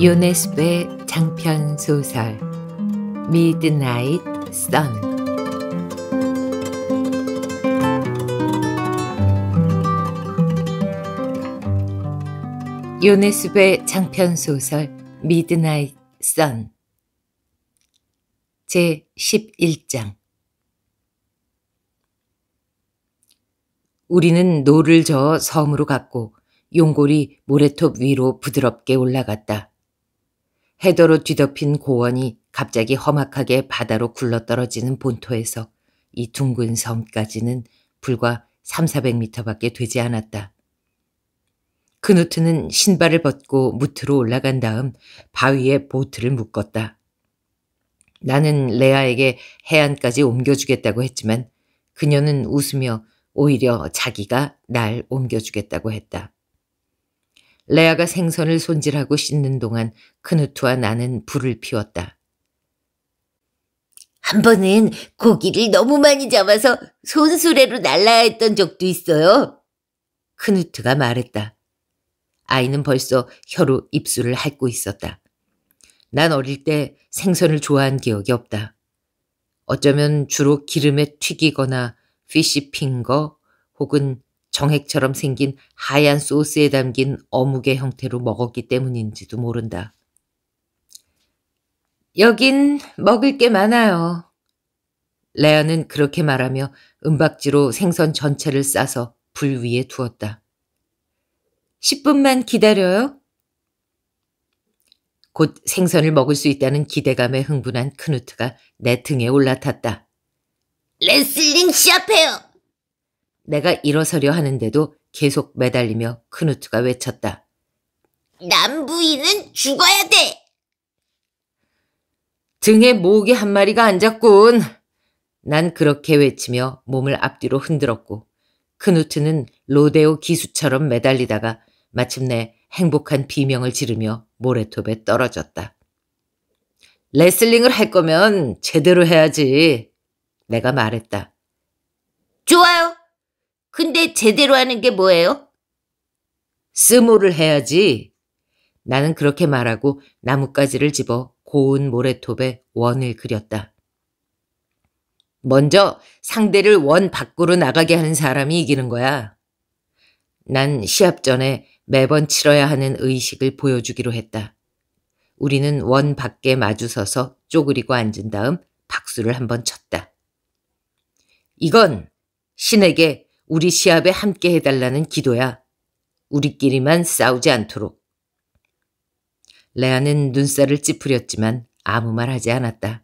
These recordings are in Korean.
요네스의 음. 장편 소설 미드나잇 선 요네스의 장편 소설 미드나잇 선제 11장 우리는 노를 저어 섬으로 갔고 용골이 모래톱 위로 부드럽게 올라갔다. 해더로 뒤덮인 고원이 갑자기 험악하게 바다로 굴러떨어지는 본토에서 이 둥근 섬까지는 불과 3, 400m밖에 되지 않았다. 그누트는 신발을 벗고 무트로 올라간 다음 바위에 보트를 묶었다. 나는 레아에게 해안까지 옮겨주겠다고 했지만 그녀는 웃으며 오히려 자기가 날 옮겨주겠다고 했다. 레아가 생선을 손질하고 씻는 동안 크누트와 나는 불을 피웠다. 한 번은 고기를 너무 많이 잡아서 손수레로 날라야 했던 적도 있어요. 크누트가 말했다. 아이는 벌써 혀로 입술을 핥고 있었다. 난 어릴 때 생선을 좋아한 기억이 없다. 어쩌면 주로 기름에 튀기거나 피시핑거 혹은 정액처럼 생긴 하얀 소스에 담긴 어묵의 형태로 먹었기 때문인지도 모른다. 여긴 먹을 게 많아요. 레어는 그렇게 말하며 은박지로 생선 전체를 싸서 불 위에 두었다. 10분만 기다려요. 곧 생선을 먹을 수 있다는 기대감에 흥분한 크누트가 내 등에 올라탔다. 레슬링 시합해요! 내가 일어서려 하는데도 계속 매달리며 크누트가 외쳤다. 남부인은 죽어야 돼! 등에 모기 한 마리가 앉았군. 난 그렇게 외치며 몸을 앞뒤로 흔들었고 크누트는 로데오 기수처럼 매달리다가 마침내 행복한 비명을 지르며 모래톱에 떨어졌다. 레슬링을 할 거면 제대로 해야지. 내가 말했다. 좋아요. 근데 제대로 하는 게 뭐예요? 스모를 해야지. 나는 그렇게 말하고 나뭇가지를 집어 고운 모래톱에 원을 그렸다. 먼저 상대를 원 밖으로 나가게 하는 사람이 이기는 거야. 난 시합 전에 매번 치러야 하는 의식을 보여주기로 했다. 우리는 원 밖에 마주서서 쪼그리고 앉은 다음 박수를 한번 쳤다. 이건 신에게 우리 시합에 함께 해달라는 기도야. 우리끼리만 싸우지 않도록. 레아는 눈살을 찌푸렸지만 아무 말 하지 않았다.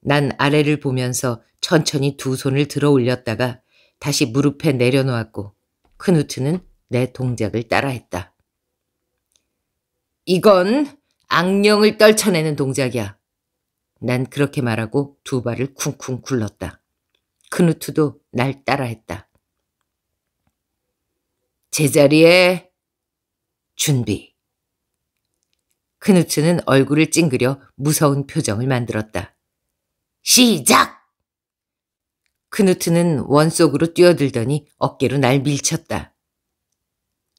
난 아래를 보면서 천천히 두 손을 들어 올렸다가 다시 무릎에 내려놓았고 크누트는 내 동작을 따라했다. 이건 악령을 떨쳐내는 동작이야. 난 그렇게 말하고 두 발을 쿵쿵 굴렀다. 그누트도 날 따라했다. 제자리에 준비. 크누츠는 그 얼굴을 찡그려 무서운 표정을 만들었다. 시작! 크누트는 그 원 속으로 뛰어들더니 어깨로 날 밀쳤다.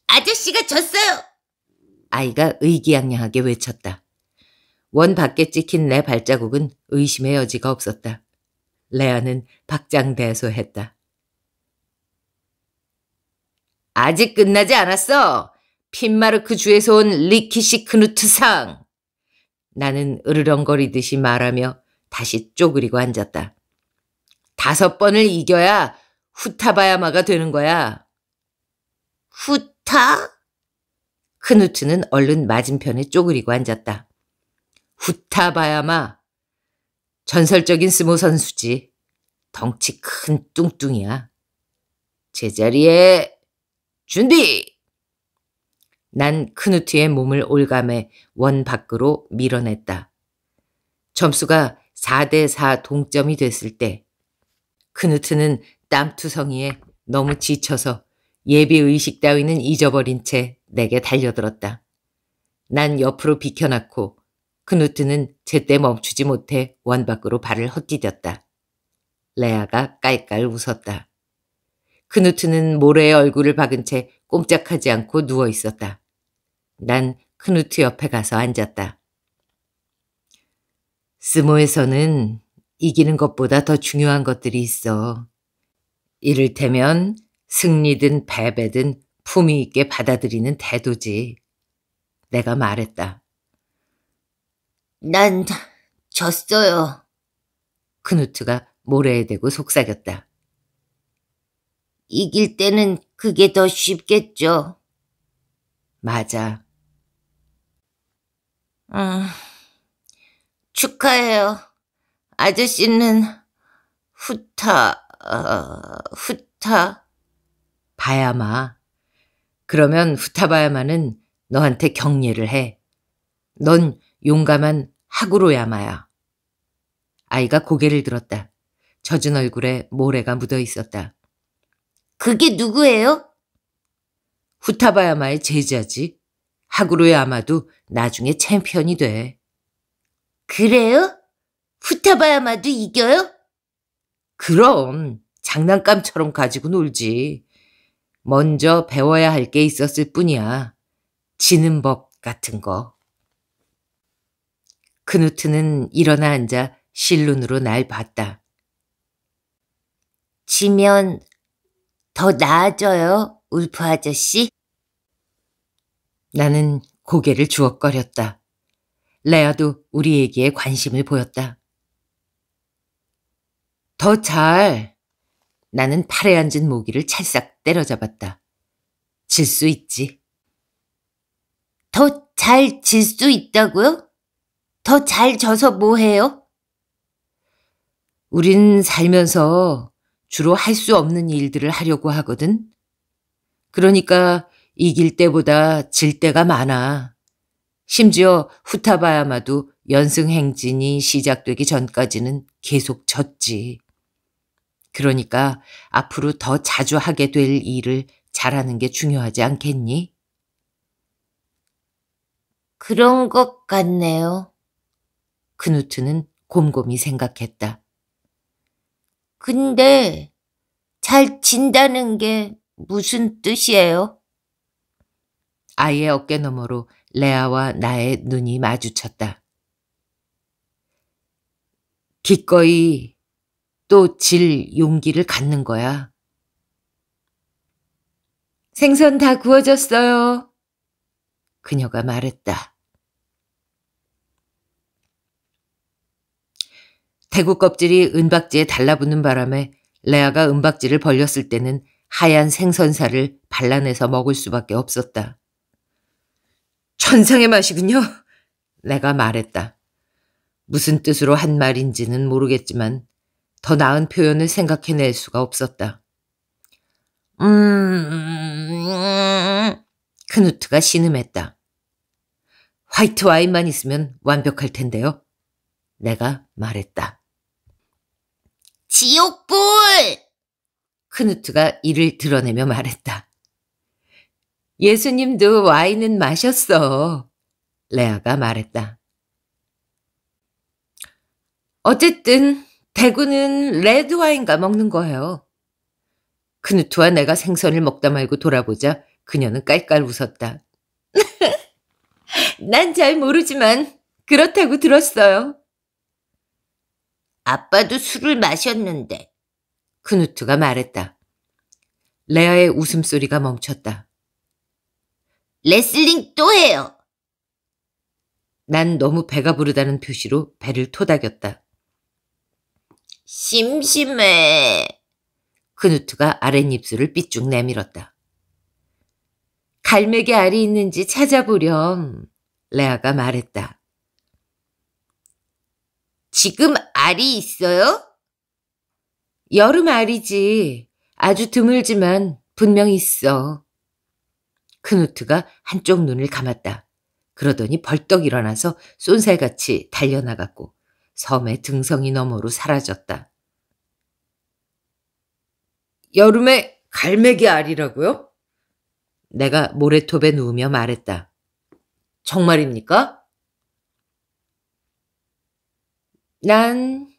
아저씨가 졌어요! 아이가 의기양양하게 외쳤다. 원 밖에 찍힌 내 발자국은 의심의 여지가 없었다. 레아는 박장대소했다. 아직 끝나지 않았어. 핀마르크 그 주에서 온 리키시 크누트상. 나는 으르렁거리듯이 말하며 다시 쪼그리고 앉았다. 다섯 번을 이겨야 후타바야마가 되는 거야. 후타? 크누트는 얼른 맞은편에 쪼그리고 앉았다. 후타바야마. 전설적인 스모 선수지. 덩치 큰 뚱뚱이야. 제자리에 준비! 난 크누트의 몸을 올감해 원 밖으로 밀어냈다. 점수가 4대4 동점이 됐을 때 크누트는 땀투성이에 너무 지쳐서 예비의식 따위는 잊어버린 채 내게 달려들었다. 난 옆으로 비켜놨고 크누트는 제때 멈추지 못해 원 밖으로 발을 헛디뎠다. 레아가 깔깔 웃었다. 크누트는 그 모래의 얼굴을 박은 채 꼼짝하지 않고 누워 있었다. 난 크누트 그 옆에 가서 앉았다. 스모에서는 이기는 것보다 더 중요한 것들이 있어. 이를테면 승리든 패배든 품위 있게 받아들이는 태도지. 내가 말했다. 난 졌어요. 크누트가 그 모래에 대고 속삭였다. 이길 때는 그게 더 쉽겠죠. 맞아. 음, 축하해요. 아저씨는 후타, 어, 후타. 바야마. 그러면 후타바야마는 너한테 경례를 해. 넌 용감한 하구로야마야. 아이가 고개를 들었다. 젖은 얼굴에 모래가 묻어 있었다. 그게 누구예요? 후타바야마의 제자지. 하구로의 아마도 나중에 챔피언이 돼. 그래요? 후타바야마도 이겨요? 그럼 장난감처럼 가지고 놀지. 먼저 배워야 할 게 있었을 뿐이야. 지는 법 같은 거. 그누트는 일어나 앉아 실눈으로 날 봤다. 지면 더 나아져요, 울프 아저씨? 나는 고개를 주걱거렸다. 레아도 우리 에게 관심을 보였다. 더 잘. 나는 팔에 앉은 모기를 찰싹 때려잡았다. 질 수 있지. 더 잘 질 수 있다고요? 더 잘 져서 뭐해요? 우린 살면서 주로 할 수 없는 일들을 하려고 하거든. 그러니까 이길 때보다 질 때가 많아. 심지어 후타바야마도 연승 행진이 시작되기 전까지는 계속 졌지. 그러니까 앞으로 더 자주 하게 될 일을 잘하는 게 중요하지 않겠니? 그런 것 같네요. 크누트는 곰곰이 생각했다. 근데 잘 진다는 게 무슨 뜻이에요? 아이의 어깨 너머로 레아와 나의 눈이 마주쳤다. 기꺼이 또 질 용기를 갖는 거야. 생선 다 구워졌어요. 그녀가 말했다. 대구 껍질이 은박지에 달라붙는 바람에 레아가 은박지를 벌렸을 때는 하얀 생선살을 발라내서 먹을 수밖에 없었다. 천상의 맛이군요. 내가 말했다. 무슨 뜻으로 한 말인지는 모르겠지만 더 나은 표현을 생각해낼 수가 없었다. 음, 크누트가 그 신음했다. 화이트 와인만 있으면 완벽할 텐데요. 내가 말했다. 지옥불! 크누트가 이를 드러내며 말했다. 예수님도 와인은 마셨어. 레아가 말했다. 어쨌든 대구는 레드와인과 먹는 거예요. 크누트와 내가 생선을 먹다 말고 돌아보자 그녀는 깔깔 웃었다. 난 잘 모르지만 그렇다고 들었어요. 아빠도 술을 마셨는데. 크누트가 말했다. 레아의 웃음소리가 멈췄다. 레슬링 또 해요. 난 너무 배가 부르다는 표시로 배를 토닥였다. 심심해. 크누트가 아랫입술을 삐쭉 내밀었다. 갈매기 알이 있는지 찾아보렴. 레아가 말했다. 지금 알이 있어요? 여름 알이지. 아주 드물지만 분명히 있어. 크누트가 한쪽 눈을 감았다. 그러더니 벌떡 일어나서 쏜살같이 달려나갔고 섬의 등성이 너머로 사라졌다. 여름에 갈매기 알이라고요? 내가 모래톱에 누우며 말했다. 정말입니까? 난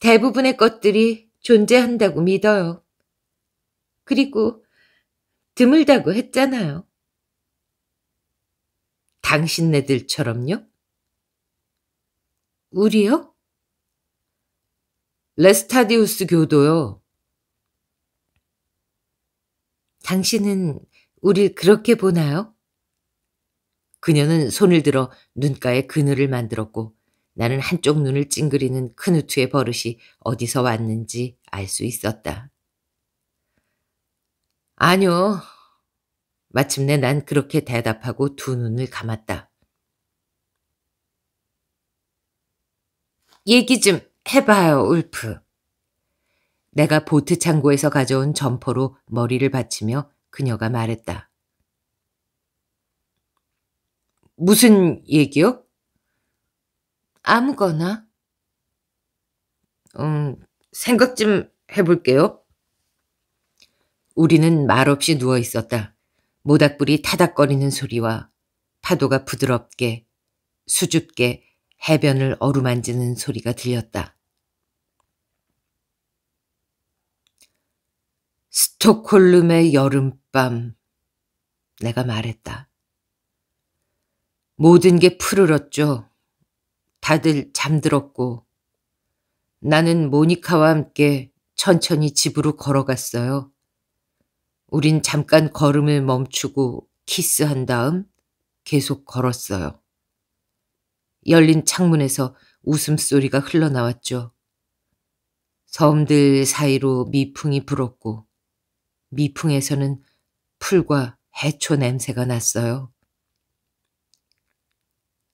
대부분의 것들이 존재한다고 믿어요. 그리고 드물다고 했잖아요. 당신네들처럼요? 우리요? 레스타디우스 교도요. 당신은 우릴 그렇게 보나요? 그녀는 손을 들어 눈가에 그늘을 만들었고 나는 한쪽 눈을 찡그리는 큰 후투의 버릇이 어디서 왔는지 알 수 있었다. 아니요. 마침내 난 그렇게 대답하고 두 눈을 감았다. 얘기 좀 해봐요, 울프. 내가 보트 창고에서 가져온 점퍼로 머리를 받치며 그녀가 말했다. 무슨 얘기요? 아무거나? 음, 생각 좀 해볼게요. 우리는 말없이 누워 있었다. 모닥불이 타닥거리는 소리와 파도가 부드럽게, 수줍게 해변을 어루만지는 소리가 들렸다. 스톡홀름의 여름밤. 내가 말했다. 모든 게 푸르렀죠. 다들 잠들었고 나는 모니카와 함께 천천히 집으로 걸어갔어요. 우린 잠깐 걸음을 멈추고 키스한 다음 계속 걸었어요. 열린 창문에서 웃음소리가 흘러나왔죠. 섬들 사이로 미풍이 불었고 미풍에서는 풀과 해초 냄새가 났어요.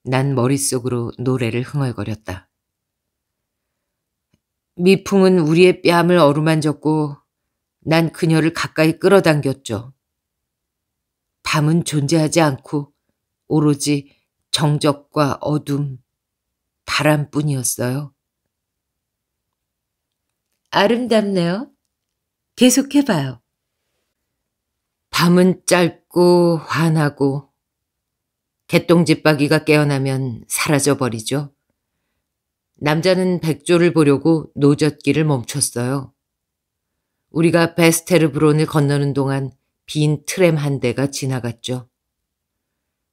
난 머릿속으로 노래를 흥얼거렸다. 미풍은 우리의 뺨을 어루만졌고 난 그녀를 가까이 끌어당겼죠. 밤은 존재하지 않고 오로지 정적과 어둠, 바람뿐이었어요. 아름답네요. 계속해봐요. 밤은 짧고 환하고 개똥집박이가 깨어나면 사라져버리죠. 남자는 백조를 보려고 노젓길을 멈췄어요. 우리가 베스테르브론을 건너는 동안 빈 트램 한 대가 지나갔죠.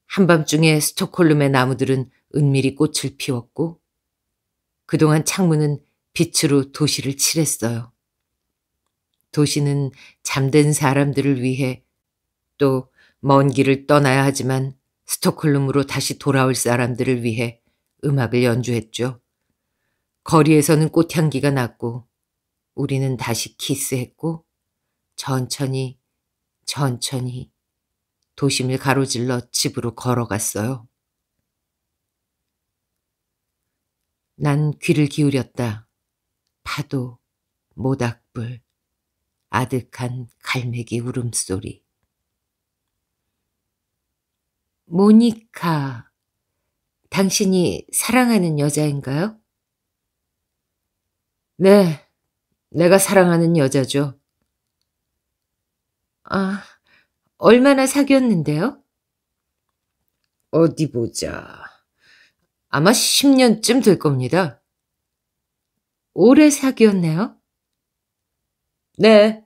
한밤중에 스톡홀름의 나무들은 은밀히 꽃을 피웠고 그동안 창문은 빛으로 도시를 칠했어요. 도시는 잠든 사람들을 위해 또 먼 길을 떠나야 하지만 스톡홀름으로 다시 돌아올 사람들을 위해 음악을 연주했죠. 거리에서는 꽃향기가 났고 우리는 다시 키스했고 천천히 천천히 도심을 가로질러 집으로 걸어갔어요. 난 귀를 기울였다. 파도, 모닥불, 아득한 갈매기 울음소리. 모니카. 당신이 사랑하는 여자인가요? 네, 내가 사랑하는 여자죠. 아, 얼마나 사귀었는데요? 어디 보자. 아마 10년쯤 될 겁니다. 오래 사귀었네요? 네.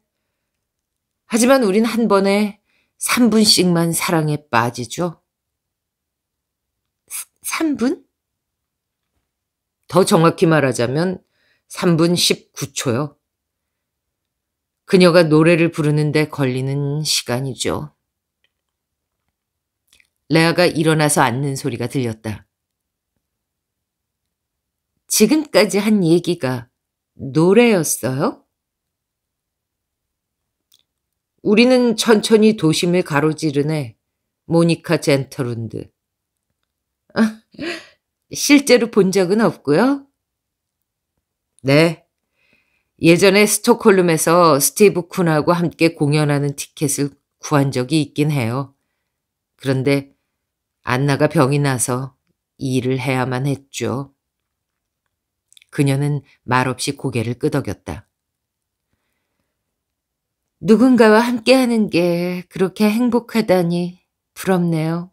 하지만 우린 한 번에 3분씩만 사랑에 빠지죠. 3분? 더 정확히 말하자면 3분 19초요. 그녀가 노래를 부르는데 걸리는 시간이죠. 레아가 일어나서 앉는 소리가 들렸다. 지금까지 한 얘기가 노래였어요? 우리는 천천히 도심을 가로지르네. 모니카 젠터룬드. 아, 실제로 본 적은 없고요? 네. 예전에 스톡홀름에서 스티브 쿤하고 함께 공연하는 티켓을 구한 적이 있긴 해요. 그런데 안나가 병이 나서 일을 해야만 했죠. 그녀는 말없이 고개를 끄덕였다. 누군가와 함께하는 게 그렇게 행복하다니 부럽네요.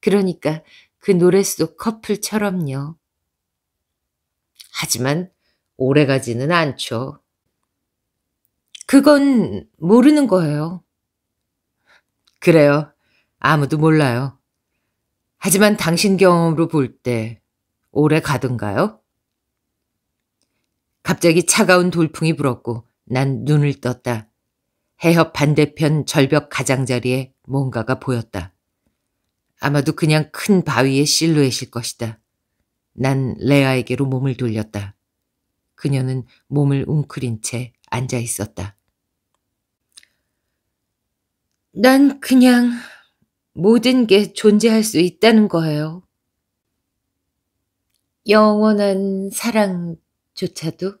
그러니까 그 노래 속 커플처럼요. 하지만 오래가지는 않죠. 그건 모르는 거예요. 그래요. 아무도 몰라요. 하지만 당신 경험으로 볼 때 오래 가던가요? 갑자기 차가운 돌풍이 불었고 난 눈을 떴다. 해협 반대편 절벽 가장자리에 뭔가가 보였다. 아마도 그냥 큰 바위의 실루엣일 것이다. 난 레아에게로 몸을 돌렸다. 그녀는 몸을 웅크린 채 앉아 있었다. 난 그냥 모든 게 존재할 수 있다는 거예요. 영원한 사랑조차도?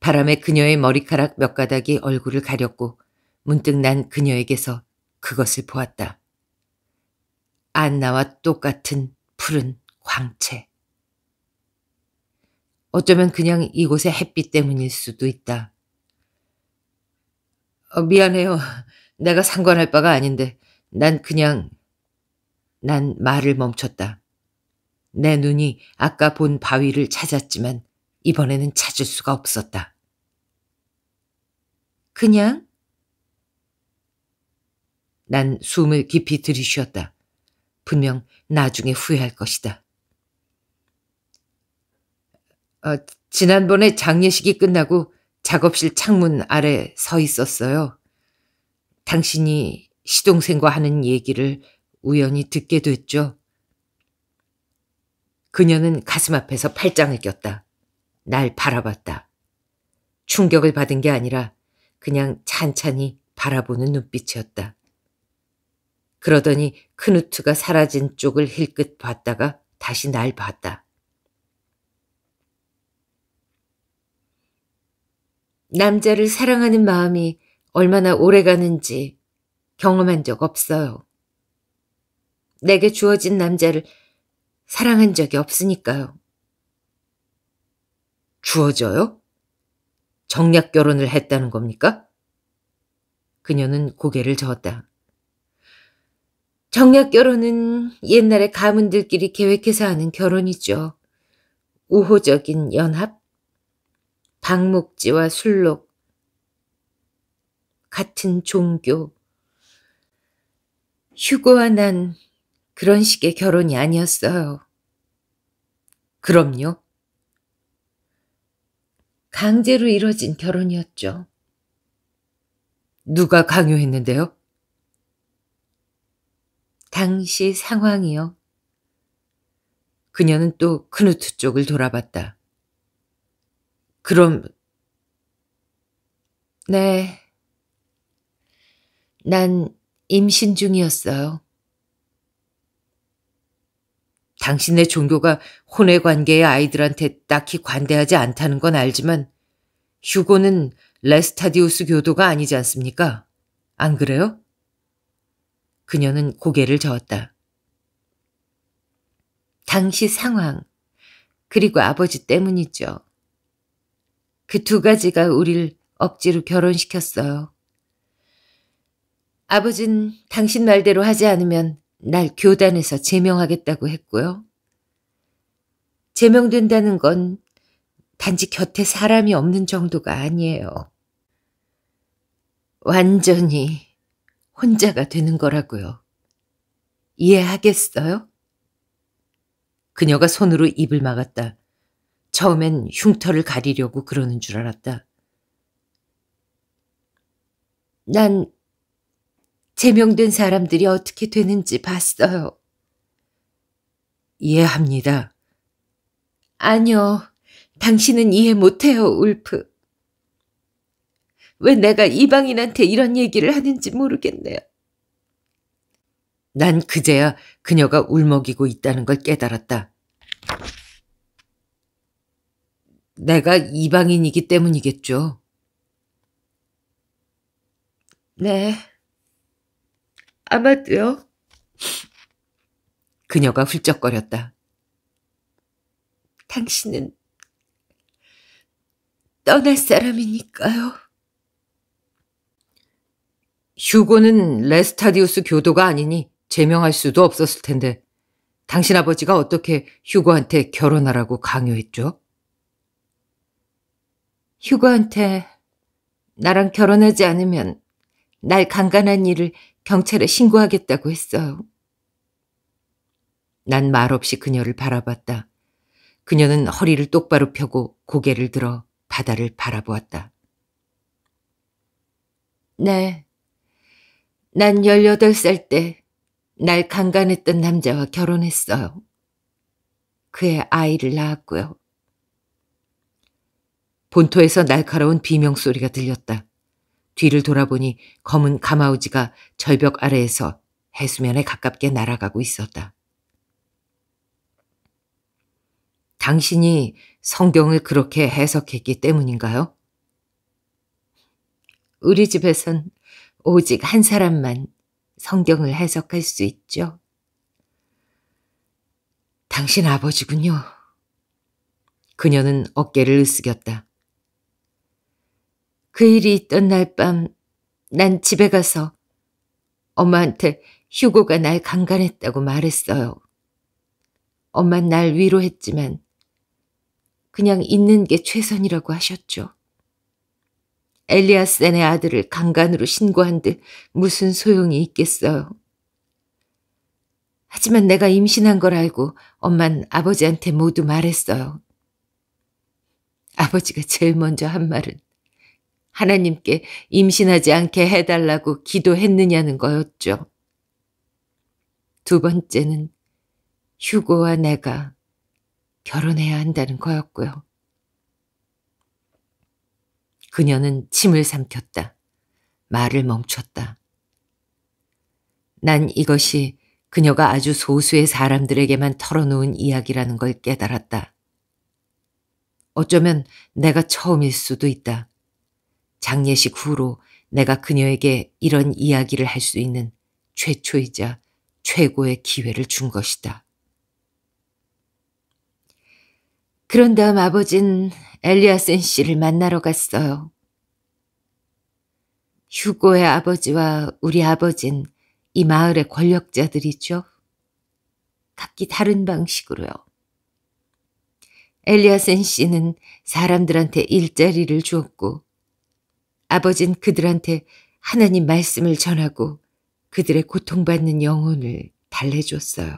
바람에 그녀의 머리카락 몇 가닥이 얼굴을 가렸고 문득 난 그녀에게서 그것을 보았다. 안나와 똑같은 푸른 광채. 어쩌면 그냥 이곳의 햇빛 때문일 수도 있다. 어, 미안해요. 내가 상관할 바가 아닌데 난 그냥 난 말을 멈췄다. 내 눈이 아까 본 바위를 찾았지만 이번에는 찾을 수가 없었다. 그냥? 난 숨을 깊이 들이쉬었다. 분명 나중에 후회할 것이다. 어, 지난번에 장례식이 끝나고 작업실 창문 아래 서 있었어요. 당신이 시동생과 하는 얘기를 우연히 듣게 됐죠. 그녀는 가슴 앞에서 팔짱을 꼈다. 날 바라봤다. 충격을 받은 게 아니라 그냥 찬찬히 바라보는 눈빛이었다. 그러더니 크누트가 사라진 쪽을 힐끗 봤다가 다시 날 봤다. 남자를 사랑하는 마음이 얼마나 오래 가는지 경험한 적 없어요. 내게 주어진 남자를 사랑한 적이 없으니까요. 주어져요? 정략 결혼을 했다는 겁니까? 그녀는 고개를 저었다. 정략 결혼은 옛날에 가문들끼리 계획해서 하는 결혼이죠. 우호적인 연합, 방목지와 술록, 같은 종교. 휴고와 난 그런 식의 결혼이 아니었어요. 그럼요. 강제로 이뤄진 결혼이었죠. 누가 강요했는데요? 당시 상황이요. 그녀는 또 크누트 쪽을 돌아봤다. 그럼, 네. 난 임신 중이었어요. 당신의 종교가 혼외 관계의 아이들한테 딱히 관대하지 않다는 건 알지만 휴고는 레스타디우스 교도가 아니지 않습니까? 안 그래요? 그녀는 고개를 저었다. 당시 상황, 그리고 아버지 때문이죠. 그 두 가지가 우릴 억지로 결혼시켰어요. 아버진 당신 말대로 하지 않으면 날 교단에서 제명하겠다고 했고요. 제명된다는 건 단지 곁에 사람이 없는 정도가 아니에요. 완전히 혼자가 되는 거라고요. 이해하겠어요? 그녀가 손으로 입을 막았다. 처음엔 흉터를 가리려고 그러는 줄 알았다. 난 제명된 사람들이 어떻게 되는지 봤어요. 이해합니다. 아니요. 당신은 이해 못해요, 울프. 왜 내가 이방인한테 이런 얘기를 하는지 모르겠네요. 난 그제야 그녀가 울먹이고 있다는 걸 깨달았다. 내가 이방인이기 때문이겠죠. 네. 아마도요. 그녀가 훌쩍거렸다. 당신은 떠날 사람이니까요. 휴고는 레스타디우스 교도가 아니니 제명할 수도 없었을 텐데 당신 아버지가 어떻게 휴고한테 결혼하라고 강요했죠? 휴고한테 나랑 결혼하지 않으면 날 강간한 일을 경찰에 신고하겠다고 했어요. 난 말없이 그녀를 바라봤다. 그녀는 허리를 똑바로 펴고 고개를 들어 바다를 바라보았다. 네, 난 18살 때 날 강간했던 남자와 결혼했어요. 그의 아이를 낳았고요. 본토에서 날카로운 비명소리가 들렸다. 뒤를 돌아보니 검은 가마우지가 절벽 아래에서 해수면에 가깝게 날아가고 있었다. 당신이 성경을 그렇게 해석했기 때문인가요? 우리 집에선 오직 한 사람만 성경을 해석할 수 있죠. 당신 아버지군요. 그녀는 어깨를 으쓱였다. 그 일이 있던 날밤 난 집에 가서 엄마한테 휴고가 날 강간했다고 말했어요. 엄마는날 위로했지만 그냥 있는 게 최선이라고 하셨죠. 엘리아센의 아들을 강간으로 신고한 듯 무슨 소용이 있겠어요. 하지만 내가 임신한 걸 알고 엄만 아버지한테 모두 말했어요. 아버지가 제일 먼저 한 말은 하나님께 임신하지 않게 해달라고 기도했느냐는 거였죠. 두 번째는 휴고와 내가 결혼해야 한다는 거였고요. 그녀는 침을 삼켰다. 말을 멈췄다. 난 이것이 그녀가 아주 소수의 사람들에게만 털어놓은 이야기라는 걸 깨달았다. 어쩌면 내가 처음일 수도 있다. 장례식 후로 내가 그녀에게 이런 이야기를 할 수 있는 최초이자 최고의 기회를 준 것이다. 그런 다음 아버진 엘리아센 씨를 만나러 갔어요. 휴고의 아버지와 우리 아버진 이 마을의 권력자들이죠. 각기 다른 방식으로요. 엘리아센 씨는 사람들한테 일자리를 주었고 아버진 그들한테 하나님 말씀을 전하고 그들의 고통받는 영혼을 달래줬어요.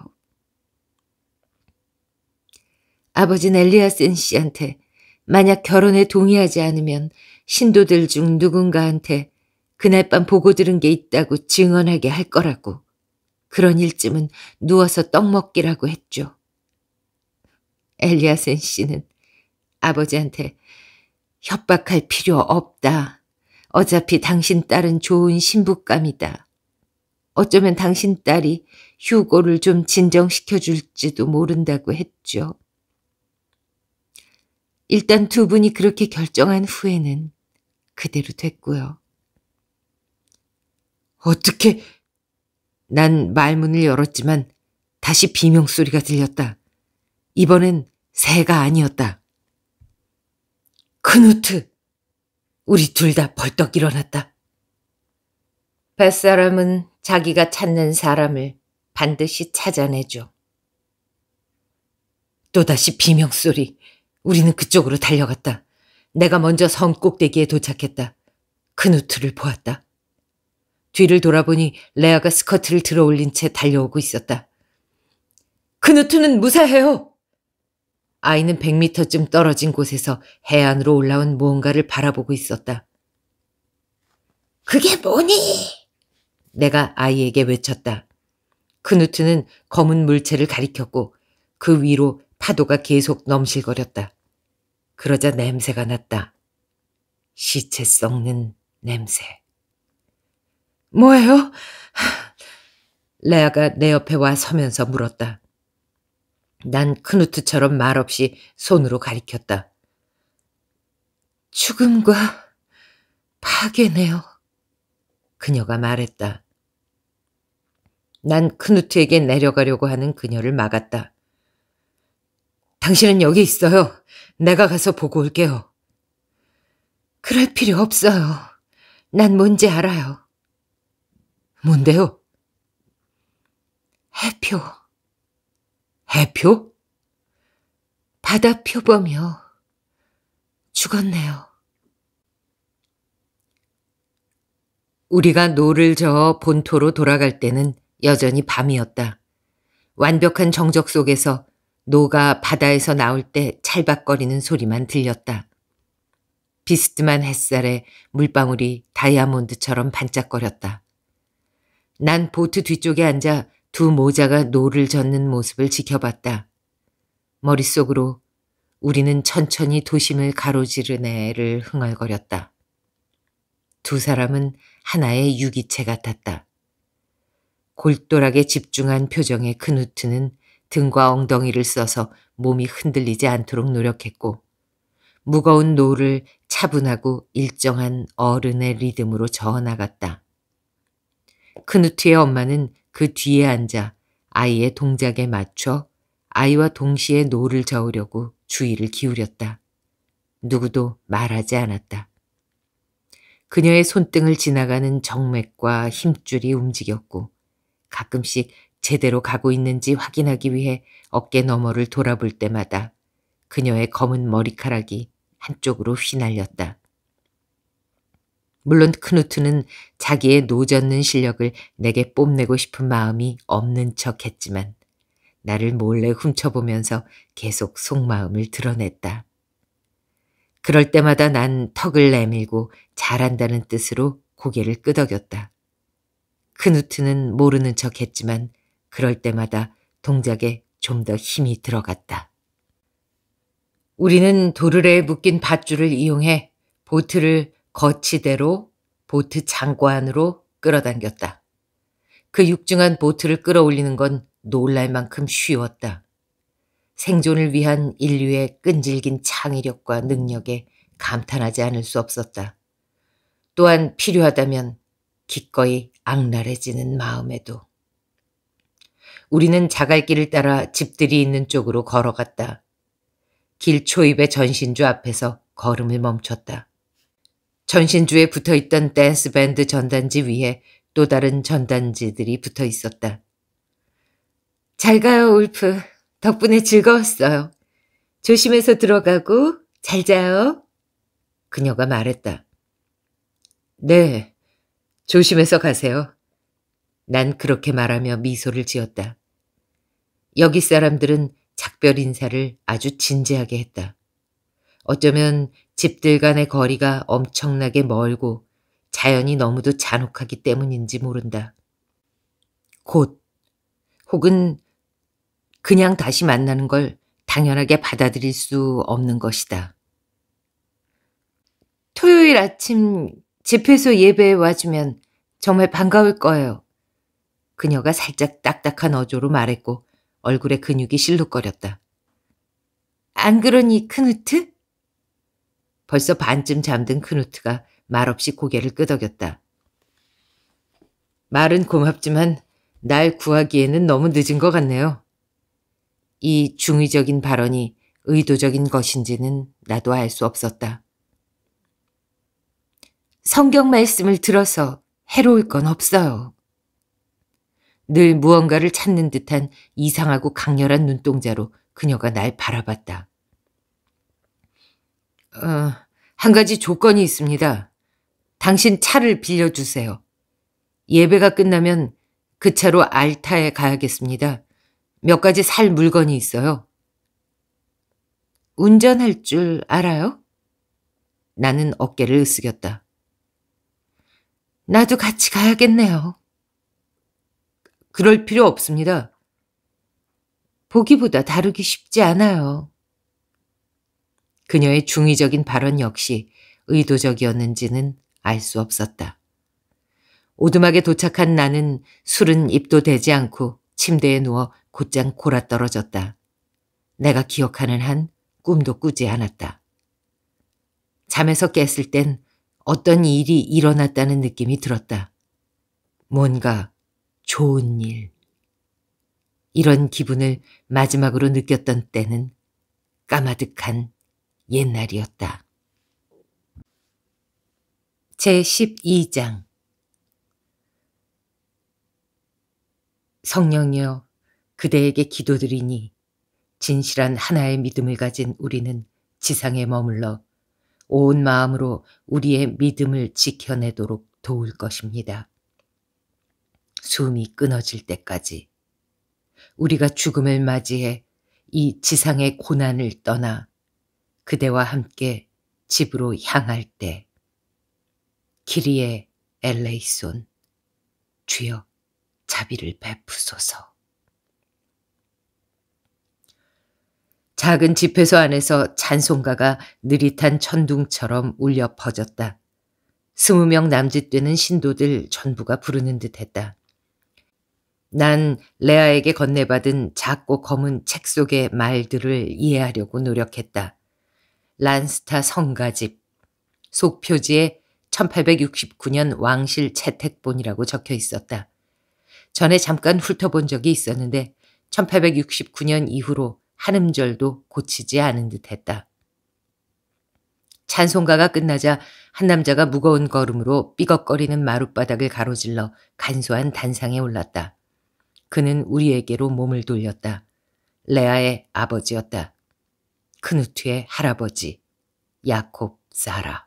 아버진 엘리아센 씨한테 만약 결혼에 동의하지 않으면 신도들 중 누군가한테 그날 밤 보고 들은 게 있다고 증언하게 할 거라고. 그런 일쯤은 누워서 떡 먹기라고 했죠. 엘리아센 씨는 아버지한테 협박할 필요 없다. 어차피 당신 딸은 좋은 신부감이다. 어쩌면 당신 딸이 휴고를 좀 진정시켜 줄지도 모른다고 했죠. 일단 두 분이 그렇게 결정한 후에는 그대로 됐고요. 어떻게? 난 말문을 열었지만 다시 비명소리가 들렸다. 이번엔 새가 아니었다. 그누트! 우리 둘 다 벌떡 일어났다. 뱃사람은 자기가 찾는 사람을 반드시 찾아내죠. 또다시 비명소리. 우리는 그쪽으로 달려갔다. 내가 먼저 섬 꼭대기에 도착했다. 큰우트를 그 보았다. 뒤를 돌아보니 레아가 스커트를 들어 올린 채 달려오고 있었다. 큰우트는 그 무사해요! 아이는 100미터쯤 떨어진 곳에서 해안으로 올라온 무언가를 바라보고 있었다. 그게 뭐니? 내가 아이에게 외쳤다. 큰우트는 그 검은 물체를 가리켰고 그 위로 파도가 계속 넘실거렸다. 그러자 냄새가 났다. 시체 썩는 냄새. 뭐예요? 레아가 내 옆에 와 서면서 물었다. 난 크누트처럼 말없이 손으로 가리켰다. 죽음과 파괴네요. 그녀가 말했다. 난 크누트에게 내려가려고 하는 그녀를 막았다. 당신은 여기 있어요. 내가 가서 보고 올게요. 그럴 필요 없어요. 난 뭔지 알아요. 뭔데요? 해표. 해표? 바다 표범이요. 죽었네요. 우리가 노를 저어 본토로 돌아갈 때는 여전히 밤이었다. 완벽한 정적 속에서 노가 바다에서 나올 때 찰박거리는 소리만 들렸다. 비스듬한 햇살에 물방울이 다이아몬드처럼 반짝거렸다. 난 보트 뒤쪽에 앉아 두 모자가 노를 젓는 모습을 지켜봤다. 머릿속으로 우리는 천천히 도심을 가로지르네를 흥얼거렸다. 두 사람은 하나의 유기체 같았다. 골똘하게 집중한 표정의 그누트는 등과 엉덩이를 써서 몸이 흔들리지 않도록 노력했고 무거운 노를 차분하고 일정한 어른의 리듬으로 저어 나갔다. 크누트의 엄마는 그 뒤에 앉아 아이의 동작에 맞춰 아이와 동시에 노를 저으려고 주의를 기울였다. 누구도 말하지 않았다. 그녀의 손등을 지나가는 정맥과 힘줄이 움직였고 가끔씩 제대로 가고 있는지 확인하기 위해 어깨 너머를 돌아볼 때마다 그녀의 검은 머리카락이 한쪽으로 휘날렸다. 물론 크누트는 자기의 노젓는 실력을 내게 뽐내고 싶은 마음이 없는 척 했지만 나를 몰래 훔쳐보면서 계속 속마음을 드러냈다. 그럴 때마다 난 턱을 내밀고 잘한다는 뜻으로 고개를 끄덕였다. 크누트는 모르는 척 했지만 그럴 때마다 동작에 좀 더 힘이 들어갔다. 우리는 도르래에 묶인 밧줄을 이용해 보트를 거치대로 보트 창고 안으로 끌어당겼다. 그 육중한 보트를 끌어올리는 건 놀랄 만큼 쉬웠다. 생존을 위한 인류의 끈질긴 창의력과 능력에 감탄하지 않을 수 없었다. 또한 필요하다면 기꺼이 악랄해지는 마음에도. 우리는 자갈길을 따라 집들이 있는 쪽으로 걸어갔다. 길 초입의 전신주 앞에서 걸음을 멈췄다. 전신주에 붙어있던 댄스밴드 전단지 위에 또 다른 전단지들이 붙어 있었다. 잘 가요, 울프. 덕분에 즐거웠어요. 조심해서 들어가고 잘 자요. 그녀가 말했다. 네, 조심해서 가세요. 난 그렇게 말하며 미소를 지었다. 여기 사람들은 작별 인사를 아주 진지하게 했다. 어쩌면 집들 간의 거리가 엄청나게 멀고 자연이 너무도 잔혹하기 때문인지 모른다. 곧 혹은 그냥 다시 만나는 걸 당연하게 받아들일 수 없는 것이다. 토요일 아침 집회소 예배에 와주면 정말 반가울 거예요. 그녀가 살짝 딱딱한 어조로 말했고 얼굴에 근육이 실룩거렸다. 안 그러니 크누트? 벌써 반쯤 잠든 크누트가 말없이 고개를 끄덕였다. 말은 고맙지만 날 구하기에는 너무 늦은 것 같네요. 이 중의적인 발언이 의도적인 것인지는 나도 알 수 없었다. 성경 말씀을 들어서 해로울 건 없어요. 늘 무언가를 찾는 듯한 이상하고 강렬한 눈동자로 그녀가 날 바라봤다. 어, 한 가지 조건이 있습니다. 당신 차를 빌려주세요. 예배가 끝나면 그 차로 알타에 가야겠습니다. 몇 가지 살 물건이 있어요. 운전할 줄 알아요? 나는 어깨를 으쓱였다. 나도 같이 가야겠네요. 그럴 필요 없습니다. 보기보다 다루기 쉽지 않아요. 그녀의 중의적인 발언 역시 의도적이었는지는 알 수 없었다. 오두막에 도착한 나는 술은 입도 대지 않고 침대에 누워 곧장 골아 떨어졌다. 내가 기억하는 한 꿈도 꾸지 않았다. 잠에서 깼을 땐 어떤 일이 일어났다는 느낌이 들었다. 뭔가 좋은 일. 이런 기분을 마지막으로 느꼈던 때는 까마득한 옛날이었다. 제12장 성령이여 그대에게 기도드리니 진실한 하나의 믿음을 가진 우리는 지상에 머물러 온 마음으로 우리의 믿음을 지켜내도록 도울 것입니다. 숨이 끊어질 때까지 우리가 죽음을 맞이해 이 지상의 고난을 떠나 그대와 함께 집으로 향할 때 길이의 엘레이손 주여 자비를 베푸소서. 작은 집회소 안에서 찬송가가 느릿한 천둥처럼 울려 퍼졌다. 스무 명 남짓되는 신도들 전부가 부르는 듯했다. 난 레아에게 건네받은 작고 검은 책 속의 말들을 이해하려고 노력했다. 란스타 성가집. 속표지에 1869년 왕실 채택본이라고 적혀 있었다. 전에 잠깐 훑어본 적이 있었는데 1869년 이후로 한 음절도 고치지 않은 듯했다. 찬송가가 끝나자 한 남자가 무거운 걸음으로 삐걱거리는 마룻바닥을 가로질러 간소한 단상에 올랐다. 그는 우리에게로 몸을 돌렸다. 레아의 아버지였다. 크누트의 할아버지, 야콥 사라.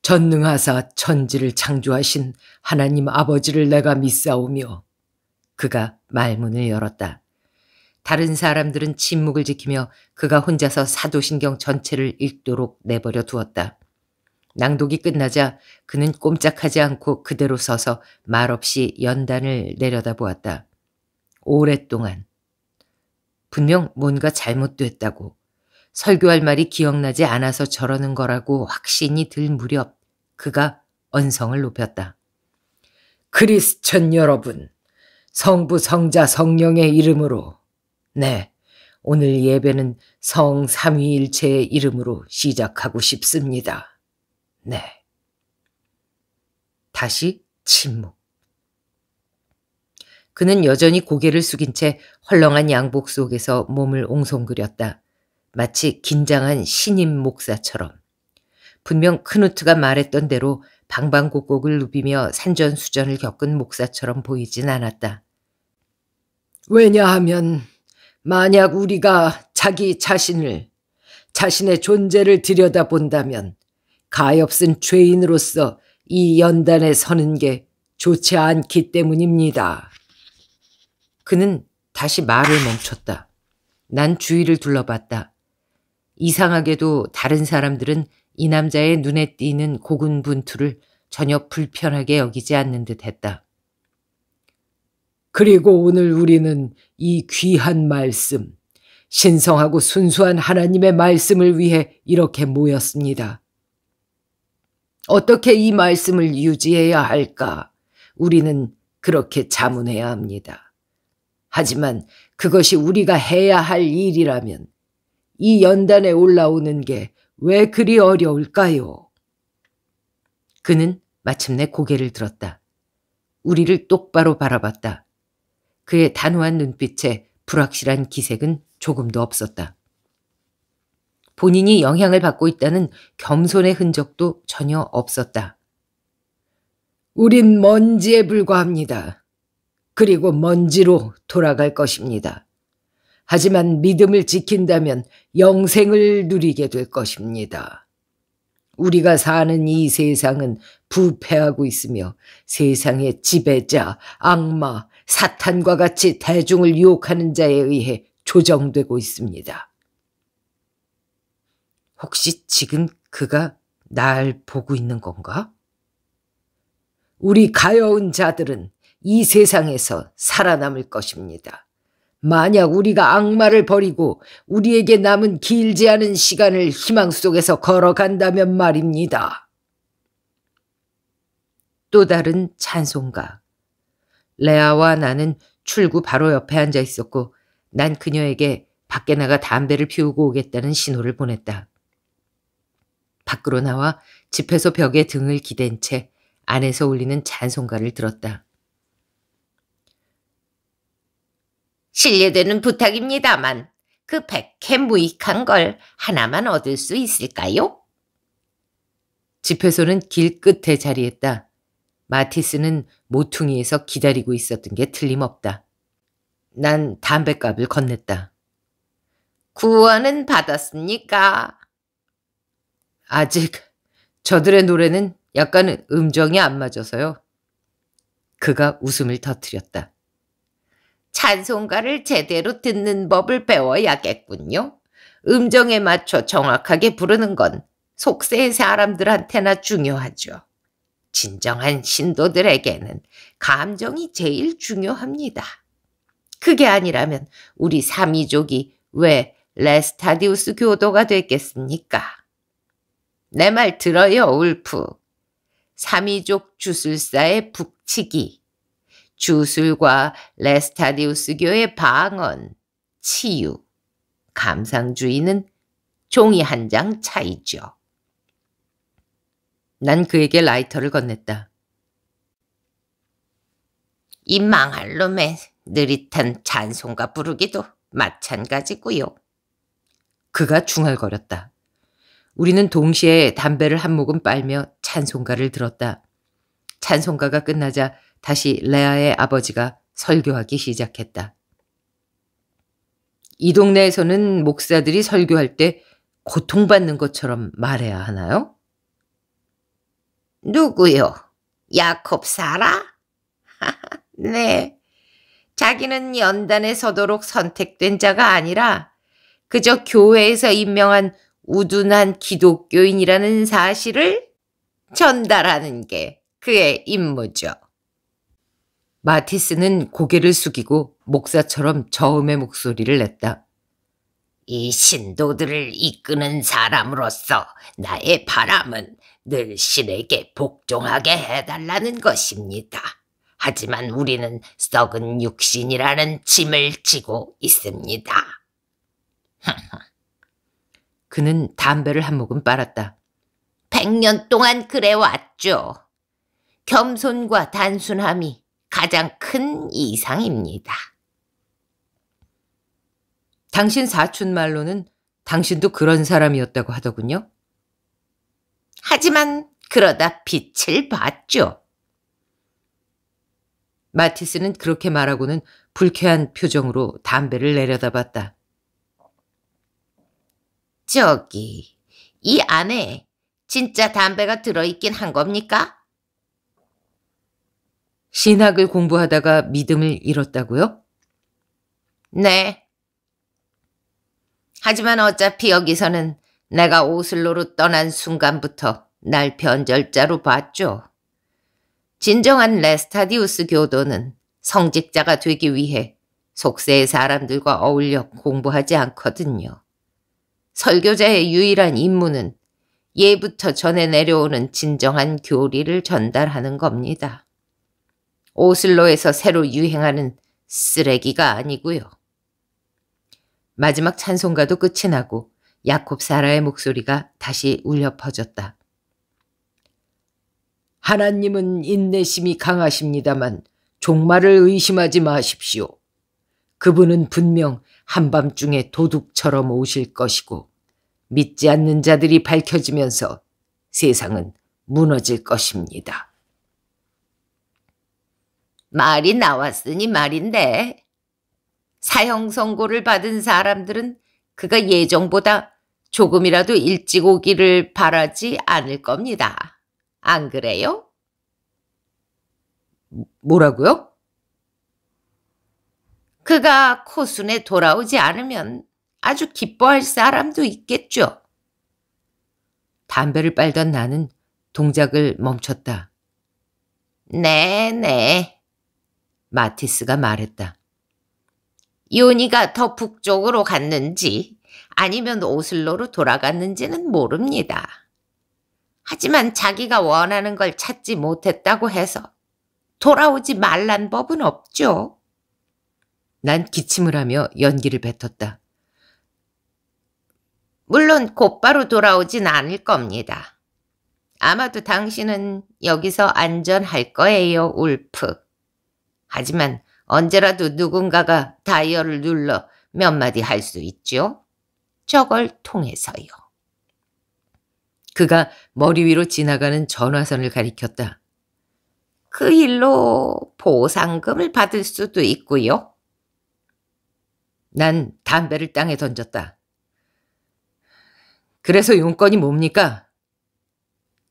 전능하사 천지를 창조하신 하나님 아버지를 내가 믿사오며 그가 말문을 열었다. 다른 사람들은 침묵을 지키며 그가 혼자서 사도신경 전체를 읽도록 내버려 두었다. 낭독이 끝나자 그는 꼼짝하지 않고 그대로 서서 말없이 연단을 내려다보았다. 오랫동안. 분명 뭔가 잘못됐다고. 설교할 말이 기억나지 않아서 저러는 거라고 확신이 들 무렵 그가 언성을 높였다. 크리스천 여러분, 성부, 성자, 성령의 이름으로. 네, 오늘 예배는 성삼위일체의 이름으로 시작하고 싶습니다. 네. 다시 침묵. 그는 여전히 고개를 숙인 채 헐렁한 양복 속에서 몸을 옹송그렸다. 마치 긴장한 신임 목사처럼. 분명 크누트가 말했던 대로 방방곡곡을 누비며 산전수전을 겪은 목사처럼 보이진 않았다. 왜냐하면 만약 우리가 자기 자신을 자신의 존재를 들여다본다면 가엾은 죄인으로서 이 연단에 서는 게 좋지 않기 때문입니다. 그는 다시 말을 멈췄다. 난 주위를 둘러봤다. 이상하게도 다른 사람들은 이 남자의 눈에 띄는 고군분투를 전혀 불편하게 여기지 않는 듯 했다. 그리고 오늘 우리는 이 귀한 말씀, 신성하고 순수한 하나님의 말씀을 위해 이렇게 모였습니다. 어떻게 이 말씀을 유지해야 할까? 우리는 그렇게 자문해야 합니다. 하지만 그것이 우리가 해야 할 일이라면 이 연단에 올라오는 게 왜 그리 어려울까요? 그는 마침내 고개를 들었다. 우리를 똑바로 바라봤다. 그의 단호한 눈빛에 불확실한 기색은 조금도 없었다. 본인이 영향을 받고 있다는 겸손의 흔적도 전혀 없었다. 우린 먼지에 불과합니다. 그리고 먼지로 돌아갈 것입니다. 하지만 믿음을 지킨다면 영생을 누리게 될 것입니다. 우리가 사는 이 세상은 부패하고 있으며 세상의 지배자, 악마, 사탄과 같이 대중을 유혹하는 자에 의해 조정되고 있습니다. 혹시 지금 그가 날 보고 있는 건가? 우리 가여운 자들은 이 세상에서 살아남을 것입니다. 만약 우리가 악마를 버리고 우리에게 남은 길지 않은 시간을 희망 속에서 걸어간다면 말입니다. 또 다른 찬송가. 레아와 나는 출구 바로 옆에 앉아 있었고 난 그녀에게 밖에 나가 담배를 피우고 오겠다는 신호를 보냈다. 밖으로 나와 집에서 벽에 등을 기댄 채 안에서 울리는 잔송가를 들었다. 실례되는 부탁입니다만 그 백해 무익한 걸 하나만 얻을 수 있을까요? 집회소는 길 끝에 자리했다. 마티스는 모퉁이에서 기다리고 있었던 게 틀림없다. 난 담뱃갑을 건넸다. 구원은 받았습니까? 아직 저들의 노래는 약간은 음정이 안 맞아서요. 그가 웃음을 터뜨렸다. 찬송가를 제대로 듣는 법을 배워야겠군요. 음정에 맞춰 정확하게 부르는 건 속세의 사람들한테나 중요하죠. 진정한 신도들에게는 감정이 제일 중요합니다. 그게 아니라면 우리 삼이족이 왜 레스타디우스 교도가 됐겠습니까? 내말 들어요, 울프. 삼이족 주술사의 북치기, 주술과 레스타디우스교의 방언, 치유, 감상주의는 종이 한 장 차이죠. 난 그에게 라이터를 건넸다. 이 망할 놈의 느릿한 잔송가 부르기도 마찬가지고요. 그가 중얼거렸다. 우리는 동시에 담배를 한 모금 빨며 찬송가를 들었다. 찬송가가 끝나자 다시 레아의 아버지가 설교하기 시작했다. 이 동네에서는 목사들이 설교할 때 고통받는 것처럼 말해야 하나요? 누구요? 야콥 사라? 네. 자기는 연단에 서도록 선택된 자가 아니라 그저 교회에서 임명한 우둔한 기독교인이라는 사실을 전달하는 게 그의 임무죠. 마티스는 고개를 숙이고 목사처럼 저음의 목소리를 냈다. 이 신도들을 이끄는 사람으로서 나의 바람은 늘 신에게 복종하게 해달라는 것입니다. 하지만 우리는 썩은 육신이라는 짐을 지고 있습니다. 그는 담배를 한 모금 빨았다. 백 년 동안 그래왔죠. 겸손과 단순함이 가장 큰 이상입니다. 당신 사촌 말로는 당신도 그런 사람이었다고 하더군요. 하지만 그러다 빛을 봤죠. 마티스는 그렇게 말하고는 불쾌한 표정으로 담배를 내려다봤다. 저기, 이 안에 진짜 담배가 들어있긴 한 겁니까? 신학을 공부하다가 믿음을 잃었다고요? 네. 하지만 어차피 여기서는 내가 오슬로로 떠난 순간부터 날 변절자로 봤죠. 진정한 레스타디우스 교도는 성직자가 되기 위해 속세의 사람들과 어울려 공부하지 않거든요. 설교자의 유일한 임무는 예부터 전해 내려오는 진정한 교리를 전달하는 겁니다. 오슬로에서 새로 유행하는 쓰레기가 아니고요. 마지막 찬송가도 끝이 나고 야콥 사라의 목소리가 다시 울려 퍼졌다. 하나님은 인내심이 강하십니다만 종말을 의심하지 마십시오. 그분은 분명 한밤중에 도둑처럼 오실 것이고 믿지 않는 자들이 밝혀지면서 세상은 무너질 것입니다. 말이 나왔으니 말인데 사형 선고를 받은 사람들은 그가 예정보다 조금이라도 일찍 오기를 바라지 않을 겁니다. 안 그래요? 뭐라고요? 그가 코순에 돌아오지 않으면 아주 기뻐할 사람도 있겠죠. 담배를 빨던 나는 동작을 멈췄다. 네네. 네, 마티스가 말했다. 요니가 더 북쪽으로 갔는지 아니면 오슬로로 돌아갔는지는 모릅니다. 하지만 자기가 원하는 걸 찾지 못했다고 해서 돌아오지 말란 법은 없죠. 난 기침을 하며 연기를 뱉었다. 물론 곧바로 돌아오진 않을 겁니다. 아마도 당신은 여기서 안전할 거예요, 울프. 하지만 언제라도 누군가가 다이얼을 눌러 몇 마디 할 수 있죠. 저걸 통해서요. 그가 머리 위로 지나가는 전화선을 가리켰다. 그 일로 보상금을 받을 수도 있고요. 난 담배를 땅에 던졌다. 그래서 용건이 뭡니까?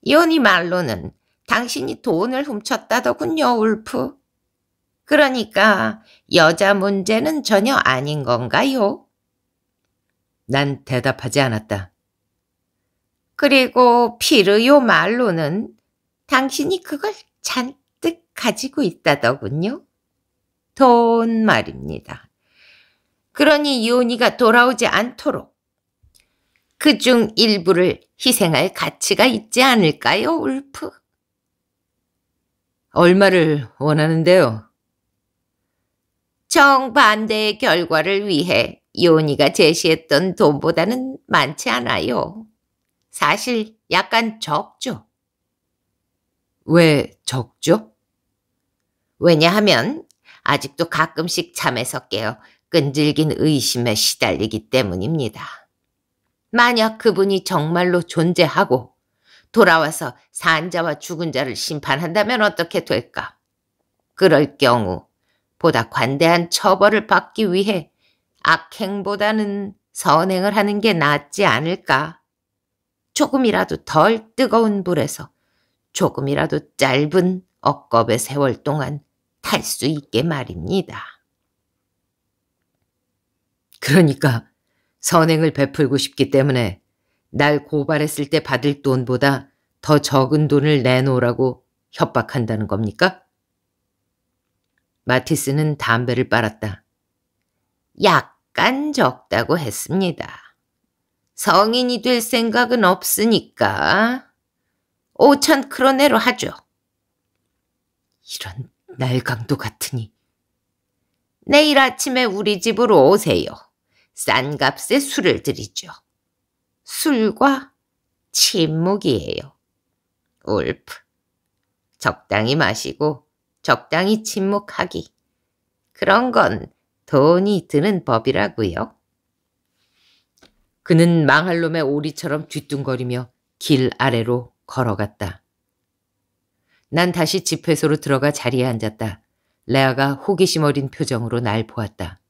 이혼이 말로는 당신이 돈을 훔쳤다더군요, 울프. 그러니까 여자 문제는 전혀 아닌 건가요? 난 대답하지 않았다. 그리고 피르요 말로는 당신이 그걸 잔뜩 가지고 있다더군요. 돈 말입니다. 그러니 요니가 돌아오지 않도록 그 중 일부를 희생할 가치가 있지 않을까요, 울프? 얼마를 원하는데요? 정반대의 결과를 위해 요니가 제시했던 돈보다는 많지 않아요. 사실 약간 적죠. 왜 적죠? 왜냐하면 아직도 가끔씩 잠에서 깨어 끈질긴 의심에 시달리기 때문입니다. 만약 그분이 정말로 존재하고 돌아와서 산자와 죽은 자를 심판한다면 어떻게 될까? 그럴 경우 보다 관대한 처벌을 받기 위해 악행보다는 선행을 하는 게 낫지 않을까? 조금이라도 덜 뜨거운 불에서 조금이라도 짧은 억겁의 세월 동안 탈 수 있게 말입니다. 그러니까 선행을 베풀고 싶기 때문에 날 고발했을 때 받을 돈보다 더 적은 돈을 내놓으라고 협박한다는 겁니까? 마티스는 담배를 빨았다. 약간 적다고 했습니다. 성인이 될 생각은 없으니까 5천 크로네로 하죠. 이런 날강도 같으니. 내일 아침에 우리 집으로 오세요. 싼 값에 술을 드리죠. 술과 침묵이에요. 울프. 적당히 마시고 적당히 침묵하기. 그런 건 돈이 드는 법이라고요. 그는 망할 놈의 오리처럼 뒤뚱거리며 길 아래로 걸어갔다. 난 다시 집회소로 들어가 자리에 앉았다. 레아가 호기심 어린 표정으로 날 보았다.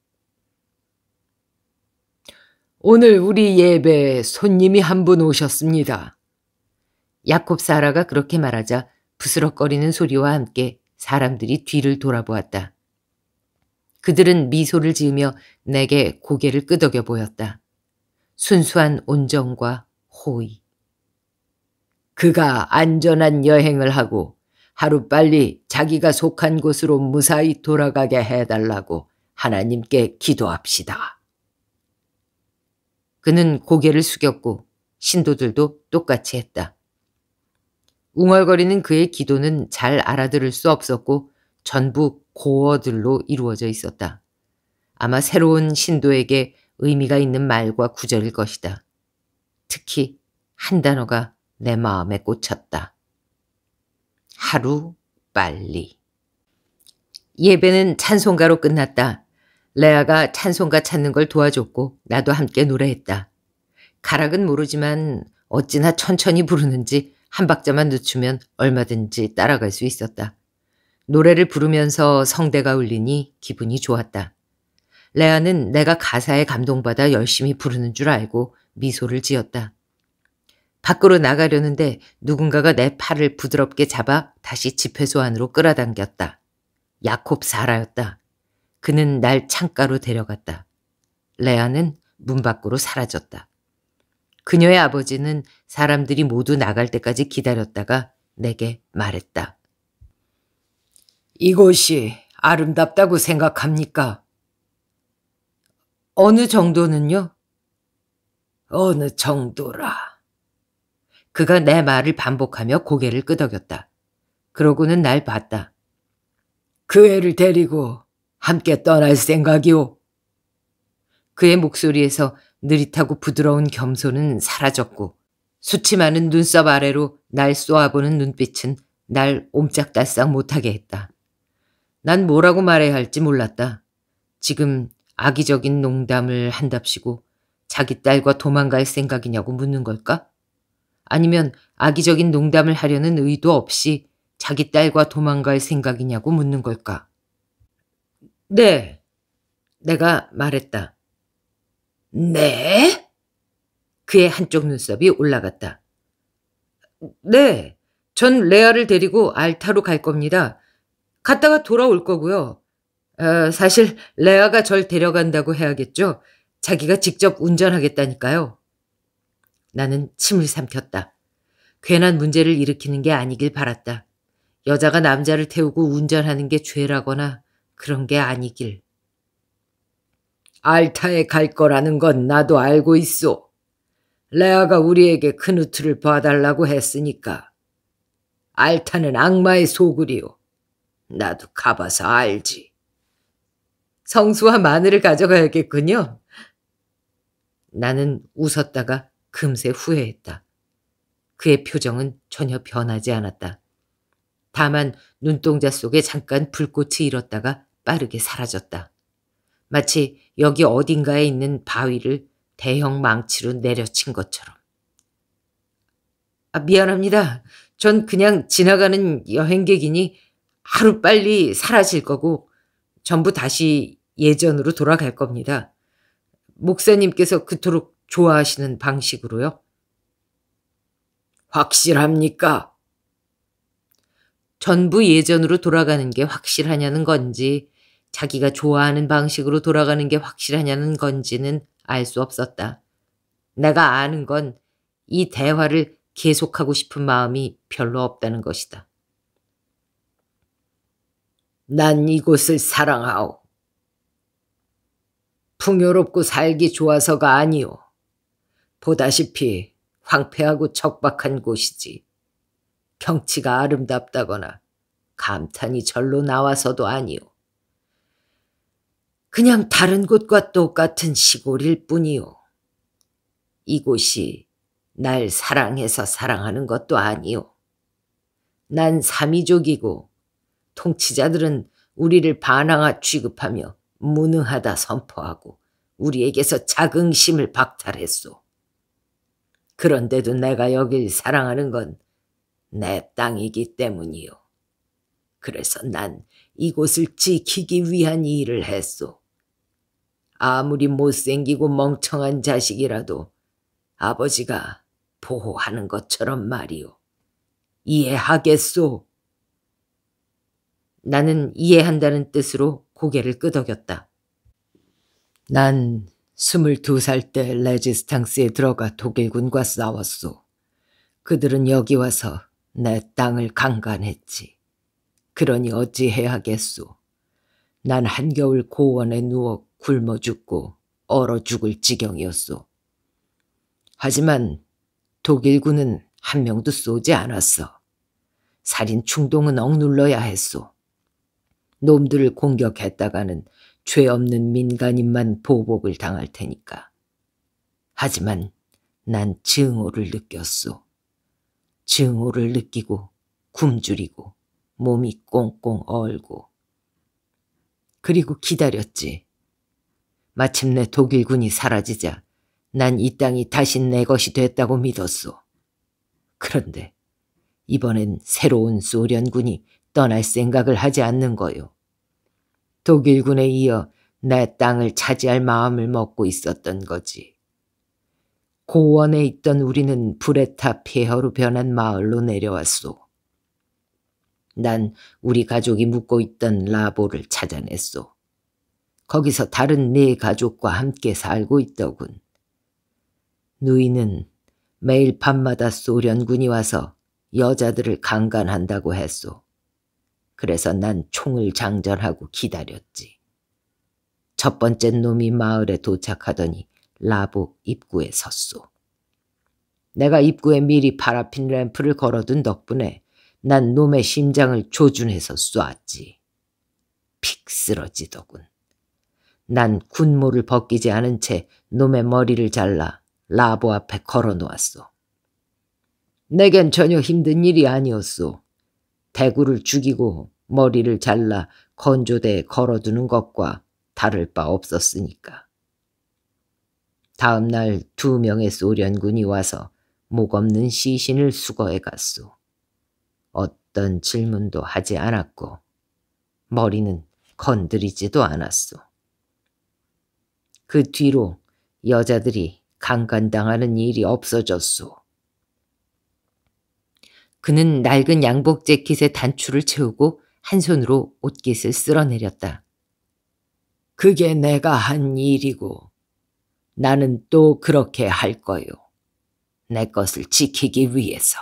오늘 우리 예배에 손님이 한 분 오셨습니다. 야곱 사라가 그렇게 말하자 부스럭거리는 소리와 함께 사람들이 뒤를 돌아보았다. 그들은 미소를 지으며 내게 고개를 끄덕여 보였다. 순수한 온정과 호의. 그가 안전한 여행을 하고 하루빨리 자기가 속한 곳으로 무사히 돌아가게 해달라고 하나님께 기도합시다. 그는 고개를 숙였고 신도들도 똑같이 했다. 웅얼거리는 그의 기도는 잘 알아들을 수 없었고 전부 고어들로 이루어져 있었다. 아마 새로운 신도에게 의미가 있는 말과 구절일 것이다. 특히 한 단어가 내 마음에 꽂혔다. 하루 빨리. 예배는 찬송가로 끝났다. 레아가 찬송가 찾는 걸 도와줬고 나도 함께 노래했다. 가락은 모르지만 어찌나 천천히 부르는지 한 박자만 늦추면 얼마든지 따라갈 수 있었다. 노래를 부르면서 성대가 울리니 기분이 좋았다. 레아는 내가 가사에 감동받아 열심히 부르는 줄 알고 미소를 지었다. 밖으로 나가려는데 누군가가 내 팔을 부드럽게 잡아 다시 집회소 안으로 끌어당겼다. 야콥 사라였다. 그는 날 창가로 데려갔다. 레아는 문 밖으로 사라졌다. 그녀의 아버지는 사람들이 모두 나갈 때까지 기다렸다가 내게 말했다. 이곳이 아름답다고 생각합니까? 어느 정도는요? 어느 정도라. 그가 내 말을 반복하며 고개를 끄덕였다. 그러고는 날 봤다. 그 애를 데리고 함께 떠날 생각이오. 그의 목소리에서 느릿하고 부드러운 겸손은 사라졌고 수치 많은 눈썹 아래로 날 쏘아보는 눈빛은 날 옴짝달싹 못하게 했다. 난 뭐라고 말해야 할지 몰랐다. 지금 악의적인 농담을 한답시고 자기 딸과 도망갈 생각이냐고 묻는 걸까? 아니면 악의적인 농담을 하려는 의도 없이 자기 딸과 도망갈 생각이냐고 묻는 걸까? 네. 내가 말했다. 네? 그의 한쪽 눈썹이 올라갔다. 네. 전 레아를 데리고 알타로 갈 겁니다. 갔다가 돌아올 거고요. 어, 사실 레아가 절 데려간다고 해야겠죠. 자기가 직접 운전하겠다니까요. 나는 침을 삼켰다. 괜한 문제를 일으키는 게 아니길 바랐다. 여자가 남자를 태우고 운전하는 게 죄라거나 그런 게 아니길. 알타에 갈 거라는 건 나도 알고 있어. 레아가 우리에게 큰우트를 봐달라고 했으니까. 알타는 악마의 소굴이오 나도 가봐서 알지. 성수와 마늘을 가져가야겠군요. 나는 웃었다가 금세 후회했다. 그의 표정은 전혀 변하지 않았다. 다만 눈동자 속에 잠깐 불꽃이 일었다가 빠르게 사라졌다. 마치 여기 어딘가에 있는 바위를 대형 망치로 내려친 것처럼. 아, 미안합니다. 전 그냥 지나가는 여행객이니 하루빨리 사라질 거고 전부 다시 예전으로 돌아갈 겁니다. 목사님께서 그토록 좋아하시는 방식으로요. 확실합니까? 전부 예전으로 돌아가는 게 확실하냐는 건지 자기가 좋아하는 방식으로 돌아가는 게 확실하냐는 건지는 알 수 없었다. 내가 아는 건 이 대화를 계속하고 싶은 마음이 별로 없다는 것이다. 난 이곳을 사랑하오. 풍요롭고 살기 좋아서가 아니오. 보다시피 황폐하고 척박한 곳이지. 경치가 아름답다거나 감탄이 절로 나와서도 아니오. 그냥 다른 곳과 똑같은 시골일 뿐이오 이곳이 날 사랑해서 사랑하는 것도 아니오난 사미족이고 통치자들은 우리를 반항아 취급하며 무능하다 선포하고 우리에게서 자긍심을 박탈했소. 그런데도 내가 여길 사랑하는 건 내 땅이기 때문이오 그래서 난 이곳을 지키기 위한 일을 했소. 아무리 못생기고 멍청한 자식이라도 아버지가 보호하는 것처럼 말이오. 이해하겠소? 나는 이해한다는 뜻으로 고개를 끄덕였다. 난 22살 때 레지스탕스에 들어가 독일군과 싸웠소. 그들은 여기 와서 내 땅을 강간했지. 그러니 어찌 해야겠소. 난 한겨울 고원에 누웠고 굶어 죽고 얼어 죽을 지경이었소. 하지만 독일군은 한 명도 쏘지 않았어. 살인 충동은 억눌러야 했소. 놈들을 공격했다가는 죄 없는 민간인만 보복을 당할 테니까. 하지만 난 증오를 느꼈소. 증오를 느끼고 굶주리고 몸이 꽁꽁 얼고. 그리고 기다렸지. 마침내 독일군이 사라지자 난 이 땅이 다시 내 것이 됐다고 믿었소. 그런데 이번엔 새로운 소련군이 떠날 생각을 하지 않는 거요. 독일군에 이어 내 땅을 차지할 마음을 먹고 있었던 거지. 고원에 있던 우리는 불에 타 폐허로 변한 마을로 내려왔소. 난 우리 가족이 묵고 있던 라보를 찾아냈소. 거기서 다른 네 가족과 함께 살고 있더군. 누이는 매일 밤마다 소련군이 와서 여자들을 강간한다고 했소. 그래서 난 총을 장전하고 기다렸지. 첫 번째 놈이 마을에 도착하더니 라보 입구에 섰소. 내가 입구에 미리 파라핀 램프를 걸어둔 덕분에 난 놈의 심장을 조준해서 쏘았지. 픽 쓰러지더군. 난군무를 벗기지 않은 채 놈의 머리를 잘라 라보 앞에 걸어놓았소. 내겐 전혀 힘든 일이 아니었소. 대구를 죽이고 머리를 잘라 건조대에 걸어두는 것과 다를 바 없었으니까. 다음 날 두 명의 소련군이 와서 목 없는 시신을 수거해 갔소. 어떤 질문도 하지 않았고 머리는 건드리지도 않았소. 그 뒤로 여자들이 강간당하는 일이 없어졌소. 그는 낡은 양복 재킷의 단추를 채우고 한 손으로 옷깃을 쓸어내렸다. 그게 내가 한 일이고 나는 또 그렇게 할 거요. 내 것을 지키기 위해서.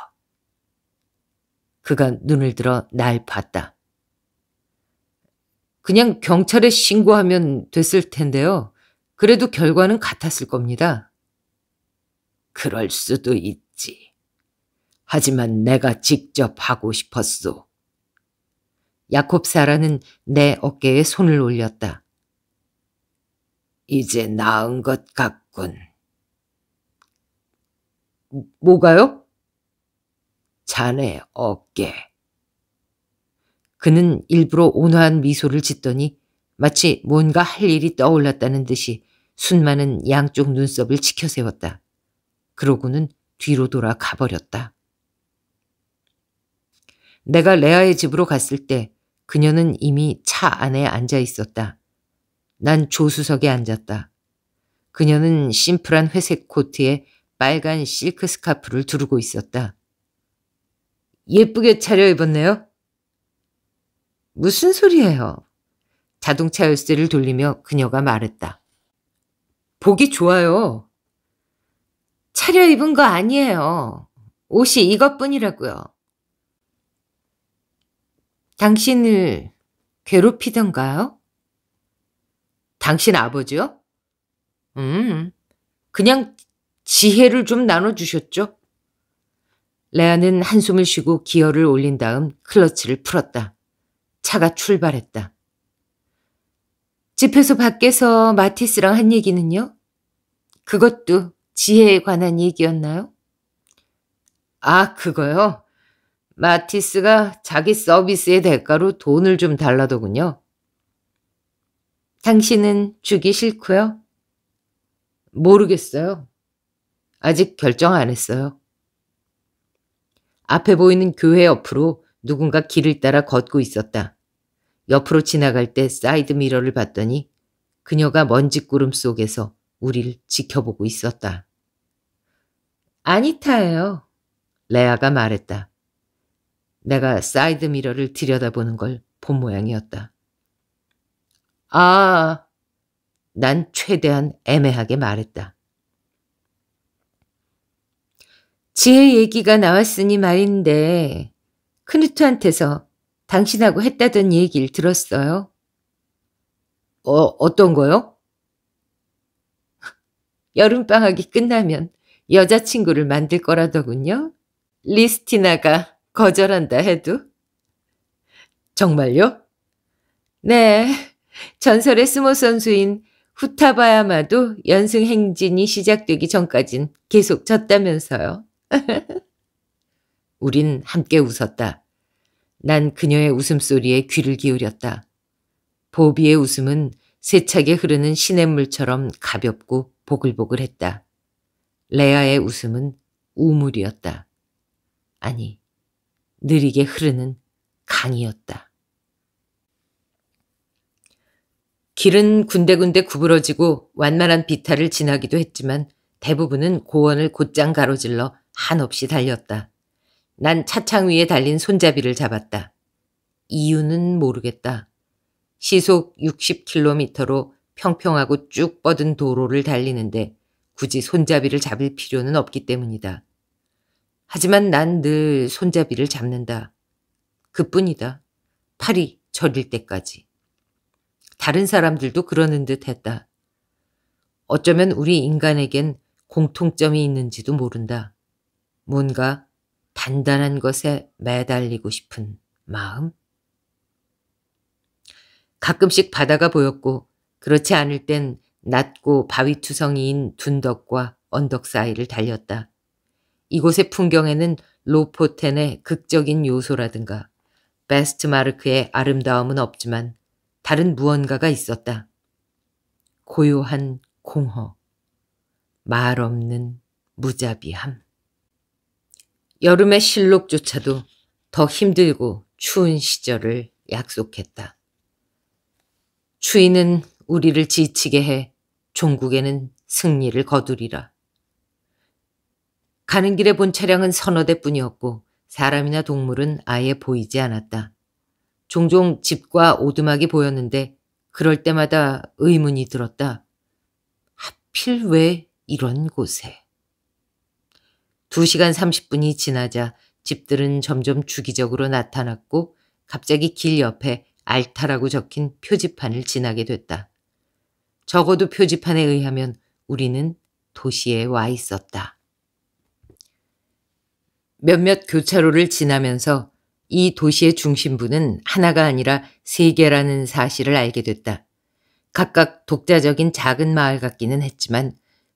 그가 눈을 들어 날 봤다. 그냥 경찰에 신고하면 됐을 텐데요. 그래도 결과는 같았을 겁니다. 그럴 수도 있지. 하지만 내가 직접 하고 싶었소. 야콥사라는 내 어깨에 손을 올렸다. 이제 나은 것 같군. 뭐가요? 자네 어깨. 그는 일부러 온화한 미소를 짓더니 마치 뭔가 할 일이 떠올랐다는 듯이 순마는 양쪽 눈썹을 치켜세웠다. 그러고는 뒤로 돌아 가버렸다. 내가 레아의 집으로 갔을 때 그녀는 이미 차 안에 앉아 있었다. 난 조수석에 앉았다. 그녀는 심플한 회색 코트에 빨간 실크 스카프를 두르고 있었다. 예쁘게 차려입었네요? 무슨 소리예요? 자동차 열쇠를 돌리며 그녀가 말했다. 보기 좋아요. 차려입은 거 아니에요. 옷이 이것뿐이라고요. 당신을 괴롭히던가요? 당신 아버지요? 음, 그냥 지혜를 좀 나눠주셨죠? 레아는 한숨을 쉬고 기어를 올린 다음 클러치를 풀었다. 차가 출발했다. 집회소 밖에서 마티스랑 한 얘기는요? 그것도 지혜에 관한 얘기였나요? 아, 그거요? 마티스가 자기 서비스의 대가로 돈을 좀 달라더군요. 당신은 주기 싫고요? 모르겠어요. 아직 결정 안 했어요. 앞에 보이는 교회 옆으로 누군가 길을 따라 걷고 있었다. 옆으로 지나갈 때 사이드 미러를 봤더니 그녀가 먼지구름 속에서 우리를 지켜보고 있었다. 아니타예요. 레아가 말했다. 내가 사이드 미러를 들여다보는 걸 본 모양이었다. 아, 난 최대한 애매하게 말했다. 지혜 얘기가 나왔으니 말인데, 크누트한테서 당신하고 했다던 얘기를 들었어요? 어, 어떤 거요? 여름방학이 끝나면 여자친구를 만들 거라더군요. 리스티나가 거절한다 해도. 정말요? 네. 전설의 스모 선수인 후타바야마도 연승 행진이 시작되기 전까진 계속 졌다면서요. 우린 함께 웃었다. 난 그녀의 웃음소리에 귀를 기울였다. 보비의 웃음은 세차게 흐르는 시냇물처럼 가볍고 보글보글했다. 레아의 웃음은 우물이었다. 아니, 느리게 흐르는 강이었다. 길은 군데군데 구부러지고 완만한 비탈을 지나기도 했지만 대부분은 고원을 곧장 가로질러 한없이 달렸다. 난 차창 위에 달린 손잡이를 잡았다. 이유는 모르겠다. 시속 60km로 평평하고 쭉 뻗은 도로를 달리는데 굳이 손잡이를 잡을 필요는 없기 때문이다. 하지만 난 늘 손잡이를 잡는다. 그뿐이다. 팔이 저릴 때까지. 다른 사람들도 그러는 듯 했다. 어쩌면 우리 인간에겐 공통점이 있는지도 모른다. 뭔가 단단한 것에 매달리고 싶은 마음? 가끔씩 바다가 보였고 그렇지 않을 땐 낮고 바위투성이인 둔덕과 언덕 사이를 달렸다. 이곳의 풍경에는 로포텐의 극적인 요소라든가 베스트마르크의 아름다움은 없지만 다른 무언가가 있었다. 고요한 공허, 말없는 무자비함. 여름의 실록조차도 더 힘들고 추운 시절을 약속했다. 추위는 우리를 지치게 해 종국에는 승리를 거두리라. 가는 길에 본 차량은 서너 대뿐이었고 사람이나 동물은 아예 보이지 않았다. 종종 집과 오두막이 보였는데 그럴 때마다 의문이 들었다. 하필 왜 이런 곳에? 2시간 30분이 지나자 집들은 점점 주기적으로 나타났고 갑자기 길 옆에 알타라고 적힌 표지판을 지나게 됐다. 적어도 표지판에 의하면 우리는 도시에 와 있었다. 몇몇 교차로를 지나면서 이 도시의 중심부는 하나가 아니라 세 개라는 사실을 알게 됐다. 각각 독자적인 작은 마을 같기는 했지만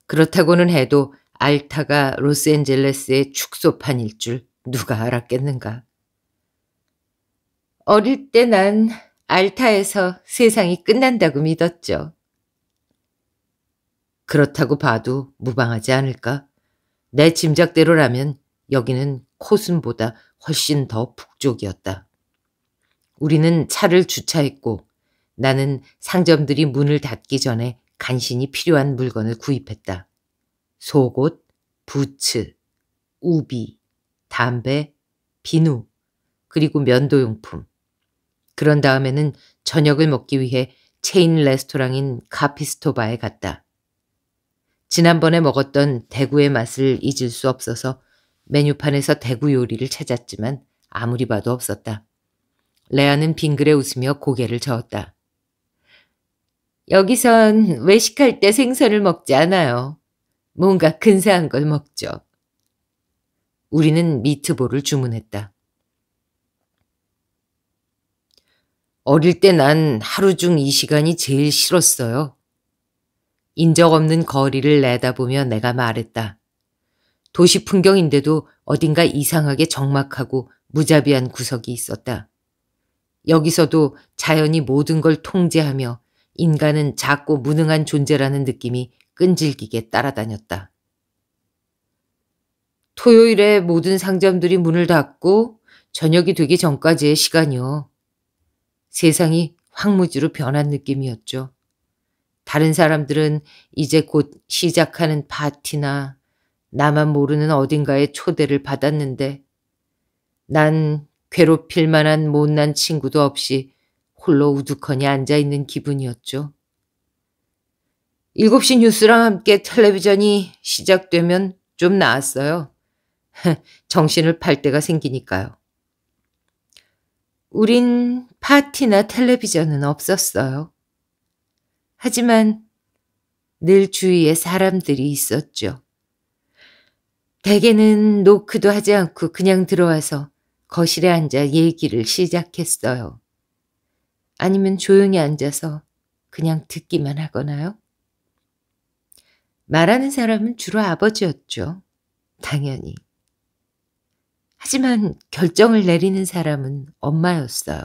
그렇다고는 해도 알타가 로스앤젤레스의 축소판일 줄 누가 알았겠는가. 어릴 때 난 알타에서 세상이 끝난다고 믿었죠. 그렇다고 봐도 무방하지 않을까? 내 짐작대로라면 여기는 코순보다 훨씬 더 북쪽이었다. 우리는 차를 주차했고 나는 상점들이 문을 닫기 전에 간신히 필요한 물건을 구입했다. 속옷, 부츠, 우비, 담배, 비누, 그리고 면도용품. 그런 다음에는 저녁을 먹기 위해 체인 레스토랑인 카피스토바에 갔다. 지난번에 먹었던 대구의 맛을 잊을 수 없어서 메뉴판에서 대구 요리를 찾았지만 아무리 봐도 없었다. 레아는 빙그레 웃으며 고개를 저었다. 여기선 외식할 때 생선을 먹지 않아요. 뭔가 근사한 걸 먹죠. 우리는 미트볼을 주문했다. 어릴 때 난 하루 중 이 시간이 제일 싫었어요. 인적 없는 거리를 내다보며 내가 말했다. 도시 풍경인데도 어딘가 이상하게 적막하고 무자비한 구석이 있었다. 여기서도 자연이 모든 걸 통제하며 인간은 작고 무능한 존재라는 느낌이 끈질기게 따라다녔다. 토요일에 모든 상점들이 문을 닫고 저녁이 되기 전까지의 시간이요. 세상이 황무지로 변한 느낌이었죠. 다른 사람들은 이제 곧 시작하는 파티나 나만 모르는 어딘가에 초대를 받았는데 난 괴롭힐 만한 못난 친구도 없이 홀로 우두커니 앉아있는 기분이었죠. 7시 뉴스랑 함께 텔레비전이 시작되면 좀 나았어요. 정신을 팔 때가 생기니까요. 우린 파티나 텔레비전은 없었어요. 하지만 늘 주위에 사람들이 있었죠. 대개는 노크도 하지 않고 그냥 들어와서 거실에 앉아 얘기를 시작했어요. 아니면 조용히 앉아서 그냥 듣기만 하거나요? 말하는 사람은 주로 아버지였죠. 당연히. 하지만 결정을 내리는 사람은 엄마였어요.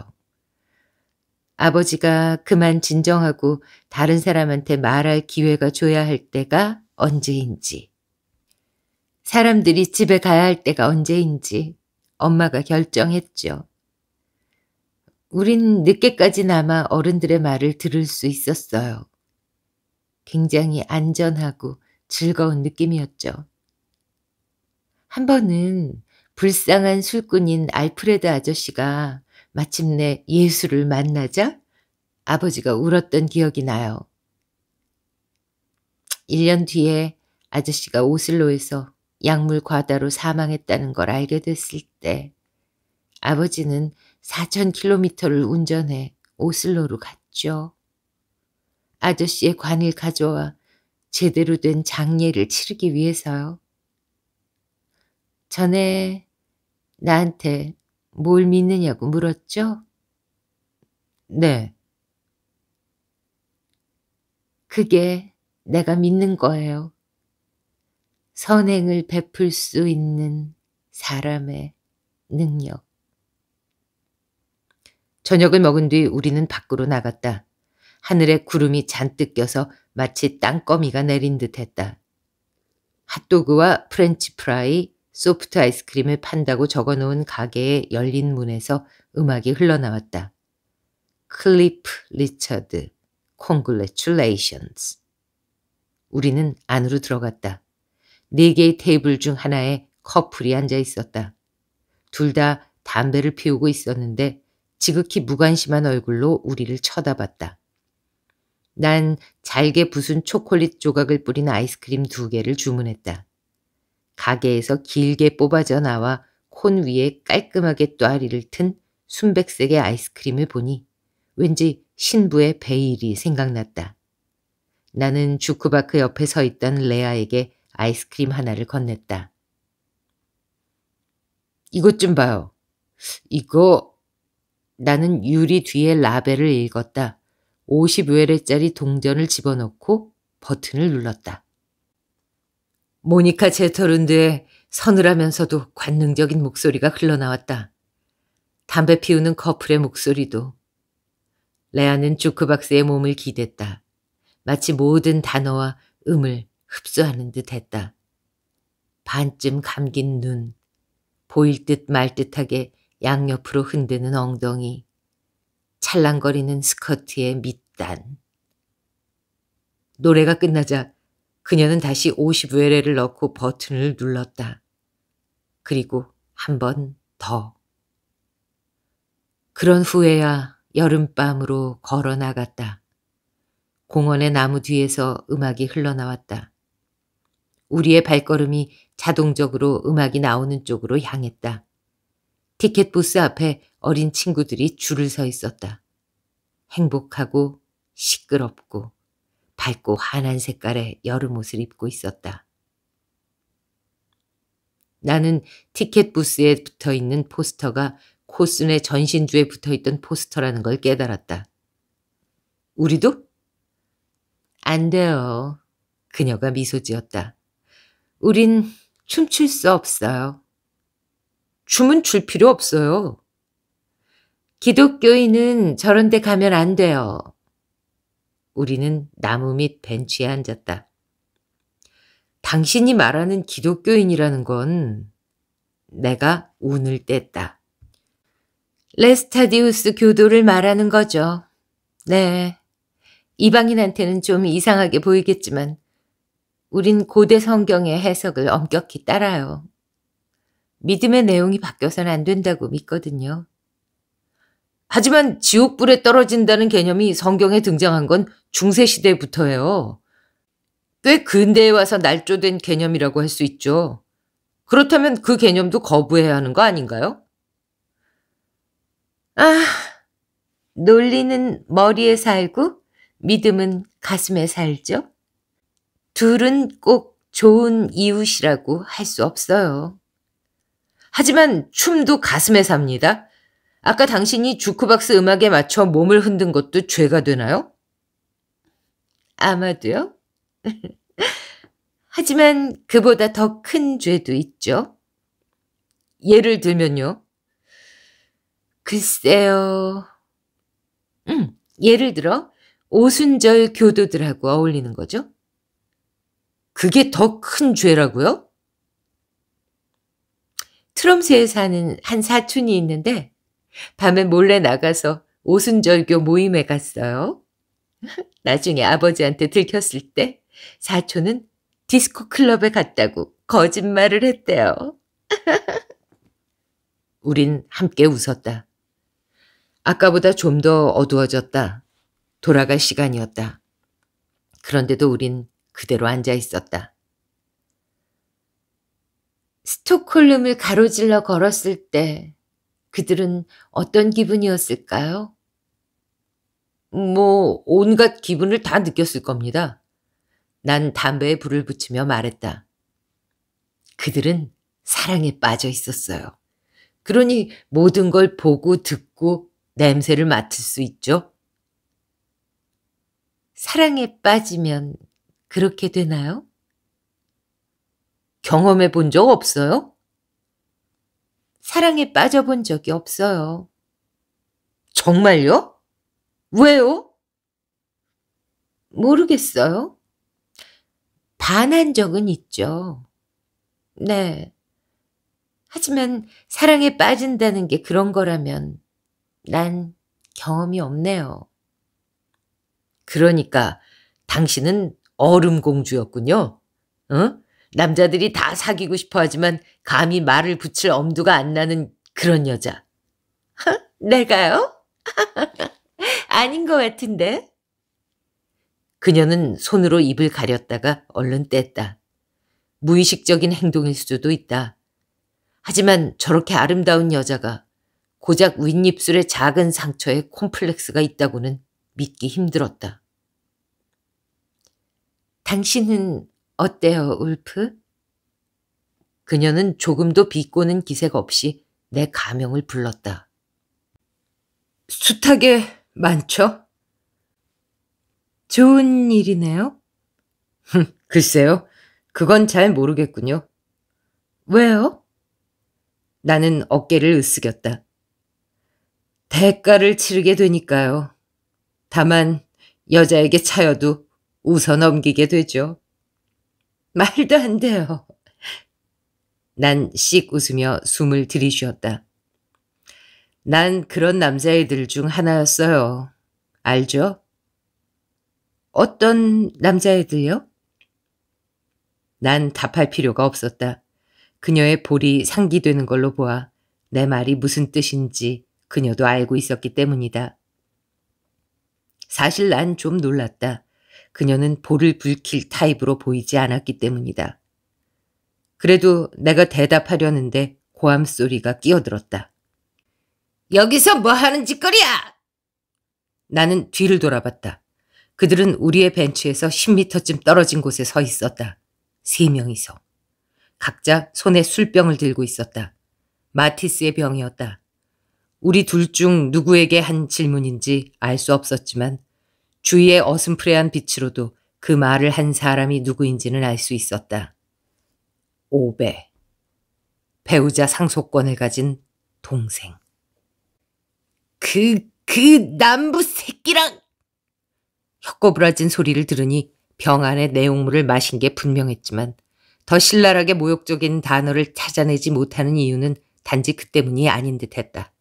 아버지가 그만 진정하고 다른 사람한테 말할 기회가 줘야 할 때가 언제인지, 사람들이 집에 가야 할 때가 언제인지 엄마가 결정했죠. 우린 늦게까지 남아 어른들의 말을 들을 수 있었어요. 굉장히 안전하고 즐거운 느낌이었죠. 한 번은 불쌍한 술꾼인 알프레드 아저씨가 마침내 예수를 만나자 아버지가 울었던 기억이 나요. 1년 뒤에 아저씨가 오슬로에서 약물 과다로 사망했다는 걸 알게 됐을 때 아버지는 4,000km를 운전해 오슬로로 갔죠. 아저씨의 관을 가져와 제대로 된 장례를 치르기 위해서요. 전에 나한테 뭘 믿느냐고 물었죠? 네. 그게 내가 믿는 거예요. 선행을 베풀 수 있는 사람의 능력. 저녁을 먹은 뒤 우리는 밖으로 나갔다. 하늘에 구름이 잔뜩 껴서 마치 땅거미가 내린 듯했다. 핫도그와 프렌치 프라이, 소프트 아이스크림을 판다고 적어놓은 가게의 열린 문에서 음악이 흘러나왔다. 클리프 리처드, 콩글레츄레이션스. 우리는 안으로 들어갔다. 네 개의 테이블 중 하나에 커플이 앉아 있었다. 둘 다 담배를 피우고 있었는데 지극히 무관심한 얼굴로 우리를 쳐다봤다. 난 잘게 부순 초콜릿 조각을 뿌린 아이스크림 두 개를 주문했다. 가게에서 길게 뽑아져 나와 콘 위에 깔끔하게 또아리를 튼 순백색의 아이스크림을 보니 왠지 신부의 베일이 생각났다. 나는 주크바크 옆에 서 있던 레아에게 아이스크림 하나를 건넸다. 이것 좀 봐요. 이거 나는 유리 뒤에 라벨을 읽었다. 50외레짜리 동전을 집어넣고 버튼을 눌렀다. 모니카 제터룬드의 서늘하면서도 관능적인 목소리가 흘러나왔다. 담배 피우는 커플의 목소리도. 레아는 주크 박스의 몸을 기댔다. 마치 모든 단어와 음을 흡수하는 듯 했다. 반쯤 감긴 눈, 보일 듯 말 듯하게 양옆으로 흔드는 엉덩이, 찰랑거리는 스커트의 밑단. 노래가 끝나자 그녀는 다시 50외래를 넣고 버튼을 눌렀다. 그리고 한 번 더. 그런 후에야 여름밤으로 걸어 나갔다. 공원의 나무 뒤에서 음악이 흘러나왔다. 우리의 발걸음이 자동적으로 음악이 나오는 쪽으로 향했다. 티켓 부스 앞에 어린 친구들이 줄을 서 있었다. 행복하고 시끄럽고 밝고 환한 색깔의 여름 옷을 입고 있었다. 나는 티켓 부스에 붙어 있는 포스터가 코슨의 전신주에 붙어 있던 포스터라는 걸 깨달았다. 우리도? 안 돼요. 그녀가 미소 지었다. 우린 춤출 수 없어요. 춤은 출 필요 없어요. 기독교인은 저런 데 가면 안 돼요. 우리는 나무 밑 벤치에 앉았다. 당신이 말하는 기독교인이라는 건 내가 운을 뗐다. 레스타디우스 교도를 말하는 거죠. 네. 이방인한테는 좀 이상하게 보이겠지만 우린 고대 성경의 해석을 엄격히 따라요. 믿음의 내용이 바뀌어서는 안 된다고 믿거든요. 하지만 지옥불에 떨어진다는 개념이 성경에 등장한 건 중세시대부터예요. 꽤 근대에 와서 날조된 개념이라고 할 수 있죠. 그렇다면 그 개념도 거부해야 하는 거 아닌가요? 아, 논리는 머리에 살고 믿음은 가슴에 살죠. 둘은 꼭 좋은 이웃이라고 할 수 없어요. 하지만 춤도 가슴에 삽니다. 아까 당신이 주크박스 음악에 맞춰 몸을 흔든 것도 죄가 되나요? 아마도요. 하지만 그보다 더 큰 죄도 있죠. 예를 들면요. 글쎄요. 음, 예를 들어 오순절 교도들하고 어울리는 거죠. 그게 더 큰 죄라고요? 트럼스에 사는 한 사촌이 있는데 밤에 몰래 나가서 오순절교 모임에 갔어요. 나중에 아버지한테 들켰을 때 사촌은 디스코 클럽에 갔다고 거짓말을 했대요. 우린 함께 웃었다. 아까보다 좀 더 어두워졌다. 돌아갈 시간이었다. 그런데도 우린 그대로 앉아 있었다. 스톡홀름을 가로질러 걸었을 때 그들은 어떤 기분이었을까요? 뭐 온갖 기분을 다 느꼈을 겁니다. 난 담배에 불을 붙이며 말했다. 그들은 사랑에 빠져 있었어요. 그러니 모든 걸 보고 듣고 냄새를 맡을 수 있죠. 사랑에 빠지면 그렇게 되나요? 경험해 본 적 없어요? 사랑에 빠져본 적이 없어요. 정말요? 왜요? 모르겠어요. 반한 적은 있죠. 네. 하지만 사랑에 빠진다는 게 그런 거라면 난 경험이 없네요. 그러니까 당신은 얼음 공주였군요. 응? 남자들이 다 사귀고 싶어 하지만 감히 말을 붙일 엄두가 안 나는 그런 여자. 내가요? 아닌 것 같은데. 그녀는 손으로 입을 가렸다가 얼른 뗐다. 무의식적인 행동일 수도 있다. 하지만 저렇게 아름다운 여자가 고작 윗입술의 작은 상처에 콤플렉스가 있다고는 믿기 힘들었다. 당신은 어때요, 울프? 그녀는 조금도 비꼬는 기색 없이 내 가명을 불렀다. 숱하게 많죠? 좋은 일이네요? 글쎄요. 그건 잘 모르겠군요. 왜요? 나는 어깨를 으쓱였다. 대가를 치르게 되니까요. 다만 여자에게 차여도 웃어 넘기게 되죠. 말도 안 돼요. 난 씩 웃으며 숨을 들이쉬었다. 난 그런 남자애들 중 하나였어요. 알죠? 어떤 남자애들요? 난 답할 필요가 없었다. 그녀의 볼이 상기되는 걸로 보아 내 말이 무슨 뜻인지 그녀도 알고 있었기 때문이다. 사실 난 좀 놀랐다. 그녀는 볼을 불킬 타입으로 보이지 않았기 때문이다. 그래도 내가 대답하려는데 고함 소리가 끼어들었다. 여기서 뭐 하는 짓거리야? 나는 뒤를 돌아봤다. 그들은 우리의 벤치에서 10미터쯤 떨어진 곳에 서 있었다. 세 명이서. 각자 손에 술병을 들고 있었다. 마티스의 병이었다. 우리 둘 중 누구에게 한 질문인지 알 수 없었지만 주위의 어슴프레한 빛으로도 그 말을 한 사람이 누구인지는 알 수 있었다. 오배 배우자 상속권을 가진 동생. 그, 그 남부 새끼랑! 혀꼬부라진 소리를 들으니 병 안에 내용물을 마신 게 분명했지만 더 신랄하게 모욕적인 단어를 찾아내지 못하는 이유는 단지 그 때문이 아닌 듯 했다.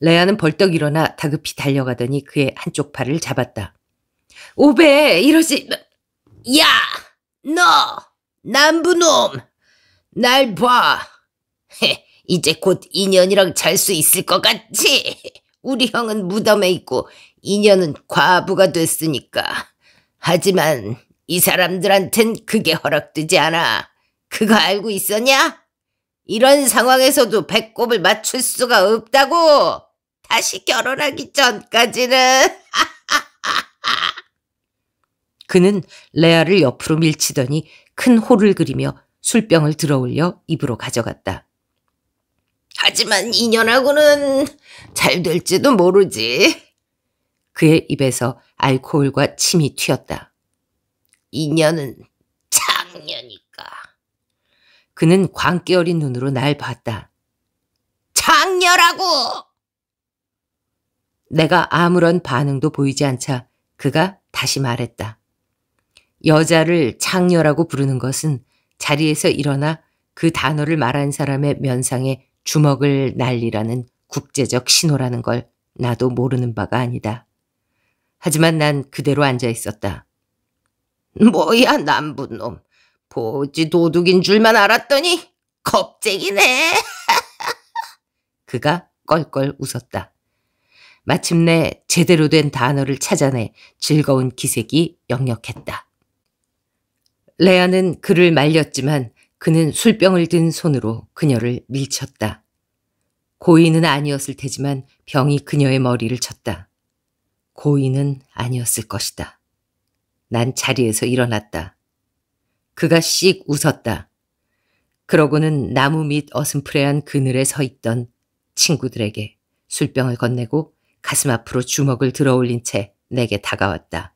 레아는 벌떡 일어나 다급히 달려가더니 그의 한쪽 팔을 잡았다. 오베 이러지 야! 너! 남부놈! 날 봐! 이제 곧 인연이랑 잘 수 있을 것 같지? 우리 형은 무덤에 있고 인연은 과부가 됐으니까. 하지만 이 사람들한텐 그게 허락되지 않아. 그거 알고 있었냐? 이런 상황에서도 배꼽을 맞출 수가 없다고! 다시 결혼하기 전까지는. 그는 레아를 옆으로 밀치더니 큰 호를 그리며 술병을 들어올려 입으로 가져갔다. 하지만 인연하고는 잘 될지도 모르지. 그의 입에서 알코올과 침이 튀었다. 인연은 작년이니까. 그는 광기 어린 눈으로 날 봤다. 장녀라고! 내가 아무런 반응도 보이지 않자 그가 다시 말했다. 여자를 창녀라고 부르는 것은 자리에서 일어나 그 단어를 말한 사람의 면상에 주먹을 날리라는 국제적 신호라는 걸 나도 모르는 바가 아니다. 하지만 난 그대로 앉아 있었다. 뭐야 남부놈. 보지 도둑인 줄만 알았더니 겁쟁이네. 그가 껄껄 웃었다. 마침내 제대로 된 단어를 찾아내 즐거운 기색이 역력했다. 레아는 그를 말렸지만 그는 술병을 든 손으로 그녀를 밀쳤다. 고의는 아니었을 테지만 병이 그녀의 머리를 쳤다. 고의는 아니었을 것이다. 난 자리에서 일어났다. 그가 씩 웃었다. 그러고는 나무 밑 어슴프레한 그늘에 서 있던 친구들에게 술병을 건네고 가슴 앞으로 주먹을 들어 올린 채 내게 다가왔다.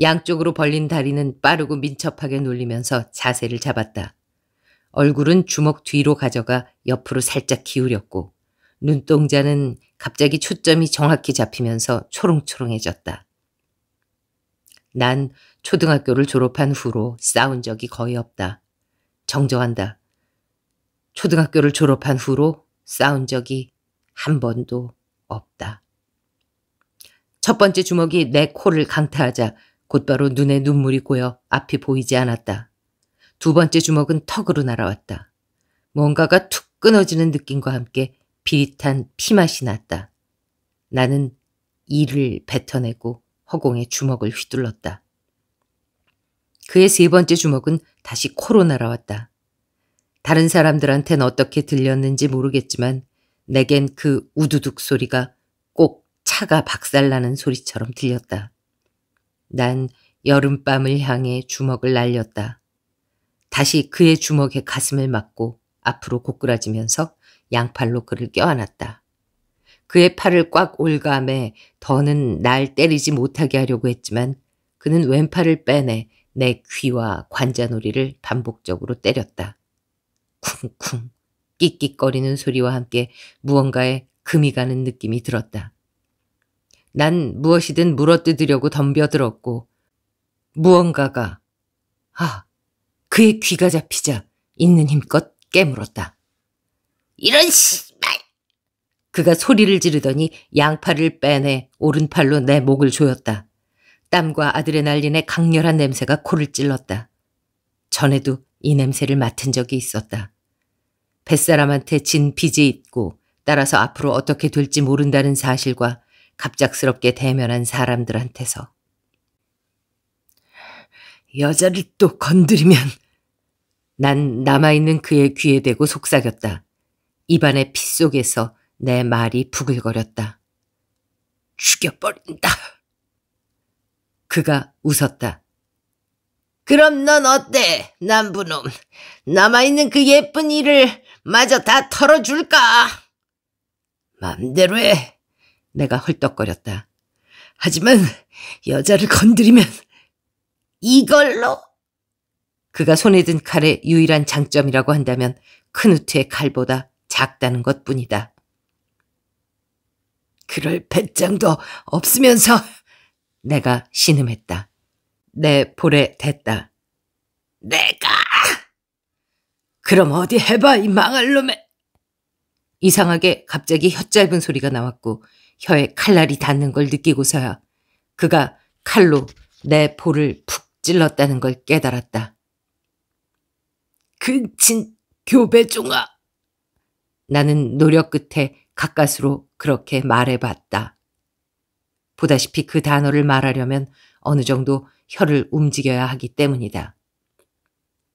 양쪽으로 벌린 다리는 빠르고 민첩하게 놀리면서 자세를 잡았다. 얼굴은 주먹 뒤로 가져가 옆으로 살짝 기울였고 눈동자는 갑자기 초점이 정확히 잡히면서 초롱초롱해졌다. 난 초등학교를 졸업한 후로 싸운 적이 거의 없다. 정정한다. 초등학교를 졸업한 후로 싸운 적이 한 번도 없다. 첫 번째 주먹이 내 코를 강타하자 곧바로 눈에 눈물이 고여 앞이 보이지 않았다. 두 번째 주먹은 턱으로 날아왔다. 뭔가가 툭 끊어지는 느낌과 함께 비릿한 피맛이 났다. 나는 이를 뱉어내고 허공에 주먹을 휘둘렀다. 그의 세 번째 주먹은 다시 코로 날아왔다. 다른 사람들한텐 어떻게 들렸는지 모르겠지만 내겐 그 우두둑 소리가 꼭 차가 박살나는 소리처럼 들렸다. 난 여름밤을 향해 주먹을 날렸다. 다시 그의 주먹에 가슴을 맞고 앞으로 고꾸라지면서 양팔로 그를 껴안았다. 그의 팔을 꽉 올감해 더는 날 때리지 못하게 하려고 했지만 그는 왼팔을 빼내 내 귀와 관자놀이를 반복적으로 때렸다. 쿵쿵 끽끽거리는 소리와 함께 무언가에 금이 가는 느낌이 들었다. 난 무엇이든 물어뜯으려고 덤벼들었고 무언가가 아 그의 귀가 잡히자 있는 힘껏 깨물었다. 이런 씨발! 그가 소리를 지르더니 양팔을 빼내 오른팔로 내 목을 조였다. 땀과 아드레날린의 강렬한 냄새가 코를 찔렀다. 전에도 이 냄새를 맡은 적이 있었다. 뱃사람한테 진 빚이 있고 따라서 앞으로 어떻게 될지 모른다는 사실과 갑작스럽게 대면한 사람들한테서. 여자를 또 건드리면 난 남아있는 그의 귀에 대고 속삭였다. 입안의 피 속에서 내 말이 부글거렸다. 죽여버린다. 그가 웃었다. 그럼 넌 어때, 남부놈? 남아있는 그 예쁜 이를 마저 다 털어줄까? 맘대로 해. 내가 헐떡거렸다. 하지만 여자를 건드리면 이걸로 그가 손에 든 칼의 유일한 장점이라고 한다면 큰 우트의 칼보다 작다는 것뿐이다. 그럴 배짱도 없으면서 내가 신음했다. 내 볼에 댔다. 내가! 그럼 어디 해봐 이 망할 놈의! 이상하게 갑자기 혀 짧은 소리가 나왔고 혀에 칼날이 닿는 걸 느끼고서야 그가 칼로 내 볼을 푹 찔렀다는 걸 깨달았다. 근친 그 교배종아! 나는 노력 끝에 가까스로 그렇게 말해봤다. 보다시피 그 단어를 말하려면 어느 정도 혀를 움직여야 하기 때문이다.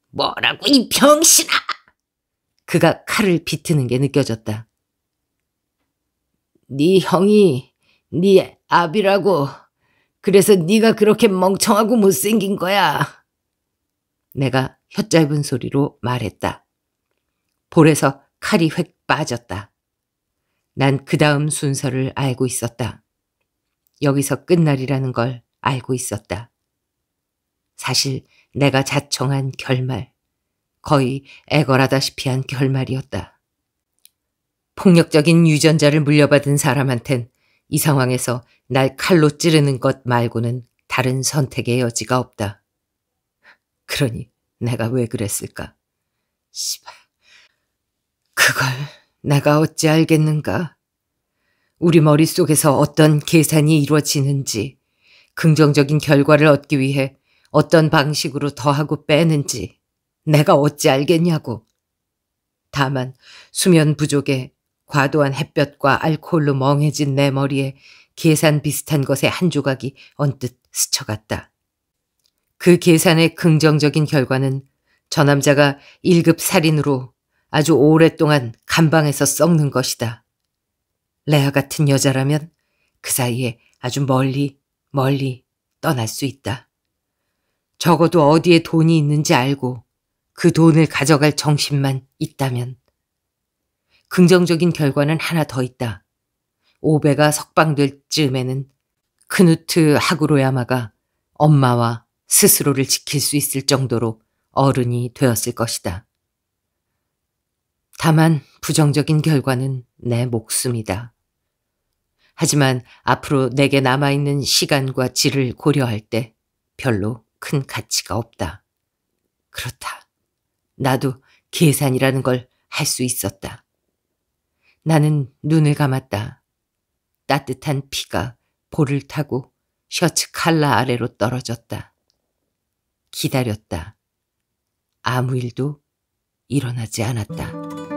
뭐라고 이 병신아! 그가 칼을 비트는 게 느껴졌다. 네 형이 네 아비라고. 그래서 네가 그렇게 멍청하고 못생긴 거야. 내가 혀짧은 소리로 말했다. 볼에서 칼이 획 빠졌다. 난 그 다음 순서를 알고 있었다. 여기서 끝날이라는 걸 알고 있었다. 사실 내가 자청한 결말, 거의 애걸하다시피 한 결말이었다. 폭력적인 유전자를 물려받은 사람한텐 이 상황에서 날 칼로 찌르는 것 말고는 다른 선택의 여지가 없다. 그러니 내가 왜 그랬을까? 씨발. 그걸 내가 어찌 알겠는가? 우리 머릿속에서 어떤 계산이 이루어지는지, 긍정적인 결과를 얻기 위해 어떤 방식으로 더하고 빼는지 내가 어찌 알겠냐고. 다만 수면 부족에 과도한 햇볕과 알코올로 멍해진 내 머리에 계산 비슷한 것의 한 조각이 언뜻 스쳐갔다. 그 계산의 긍정적인 결과는 저 남자가 1급 살인으로 아주 오랫동안 감방에서 썩는 것이다. 레아 같은 여자라면 그 사이에 아주 멀리 멀리 떠날 수 있다. 적어도 어디에 돈이 있는지 알고 그 돈을 가져갈 정신만 있다면. 긍정적인 결과는 하나 더 있다. 오배가 석방될 즈음에는 크누트 하구로야마가 엄마와 스스로를 지킬 수 있을 정도로 어른이 되었을 것이다. 다만 부정적인 결과는 내 목숨이다. 하지만 앞으로 내게 남아있는 시간과 질을 고려할 때 별로 큰 가치가 없다. 그렇다. 나도 계산이라는 걸 할 수 있었다. 나는 눈을 감았다. 따뜻한 피가 볼을 타고 셔츠 칼라 아래로 떨어졌다. 기다렸다. 아무 일도 일어나지 않았다.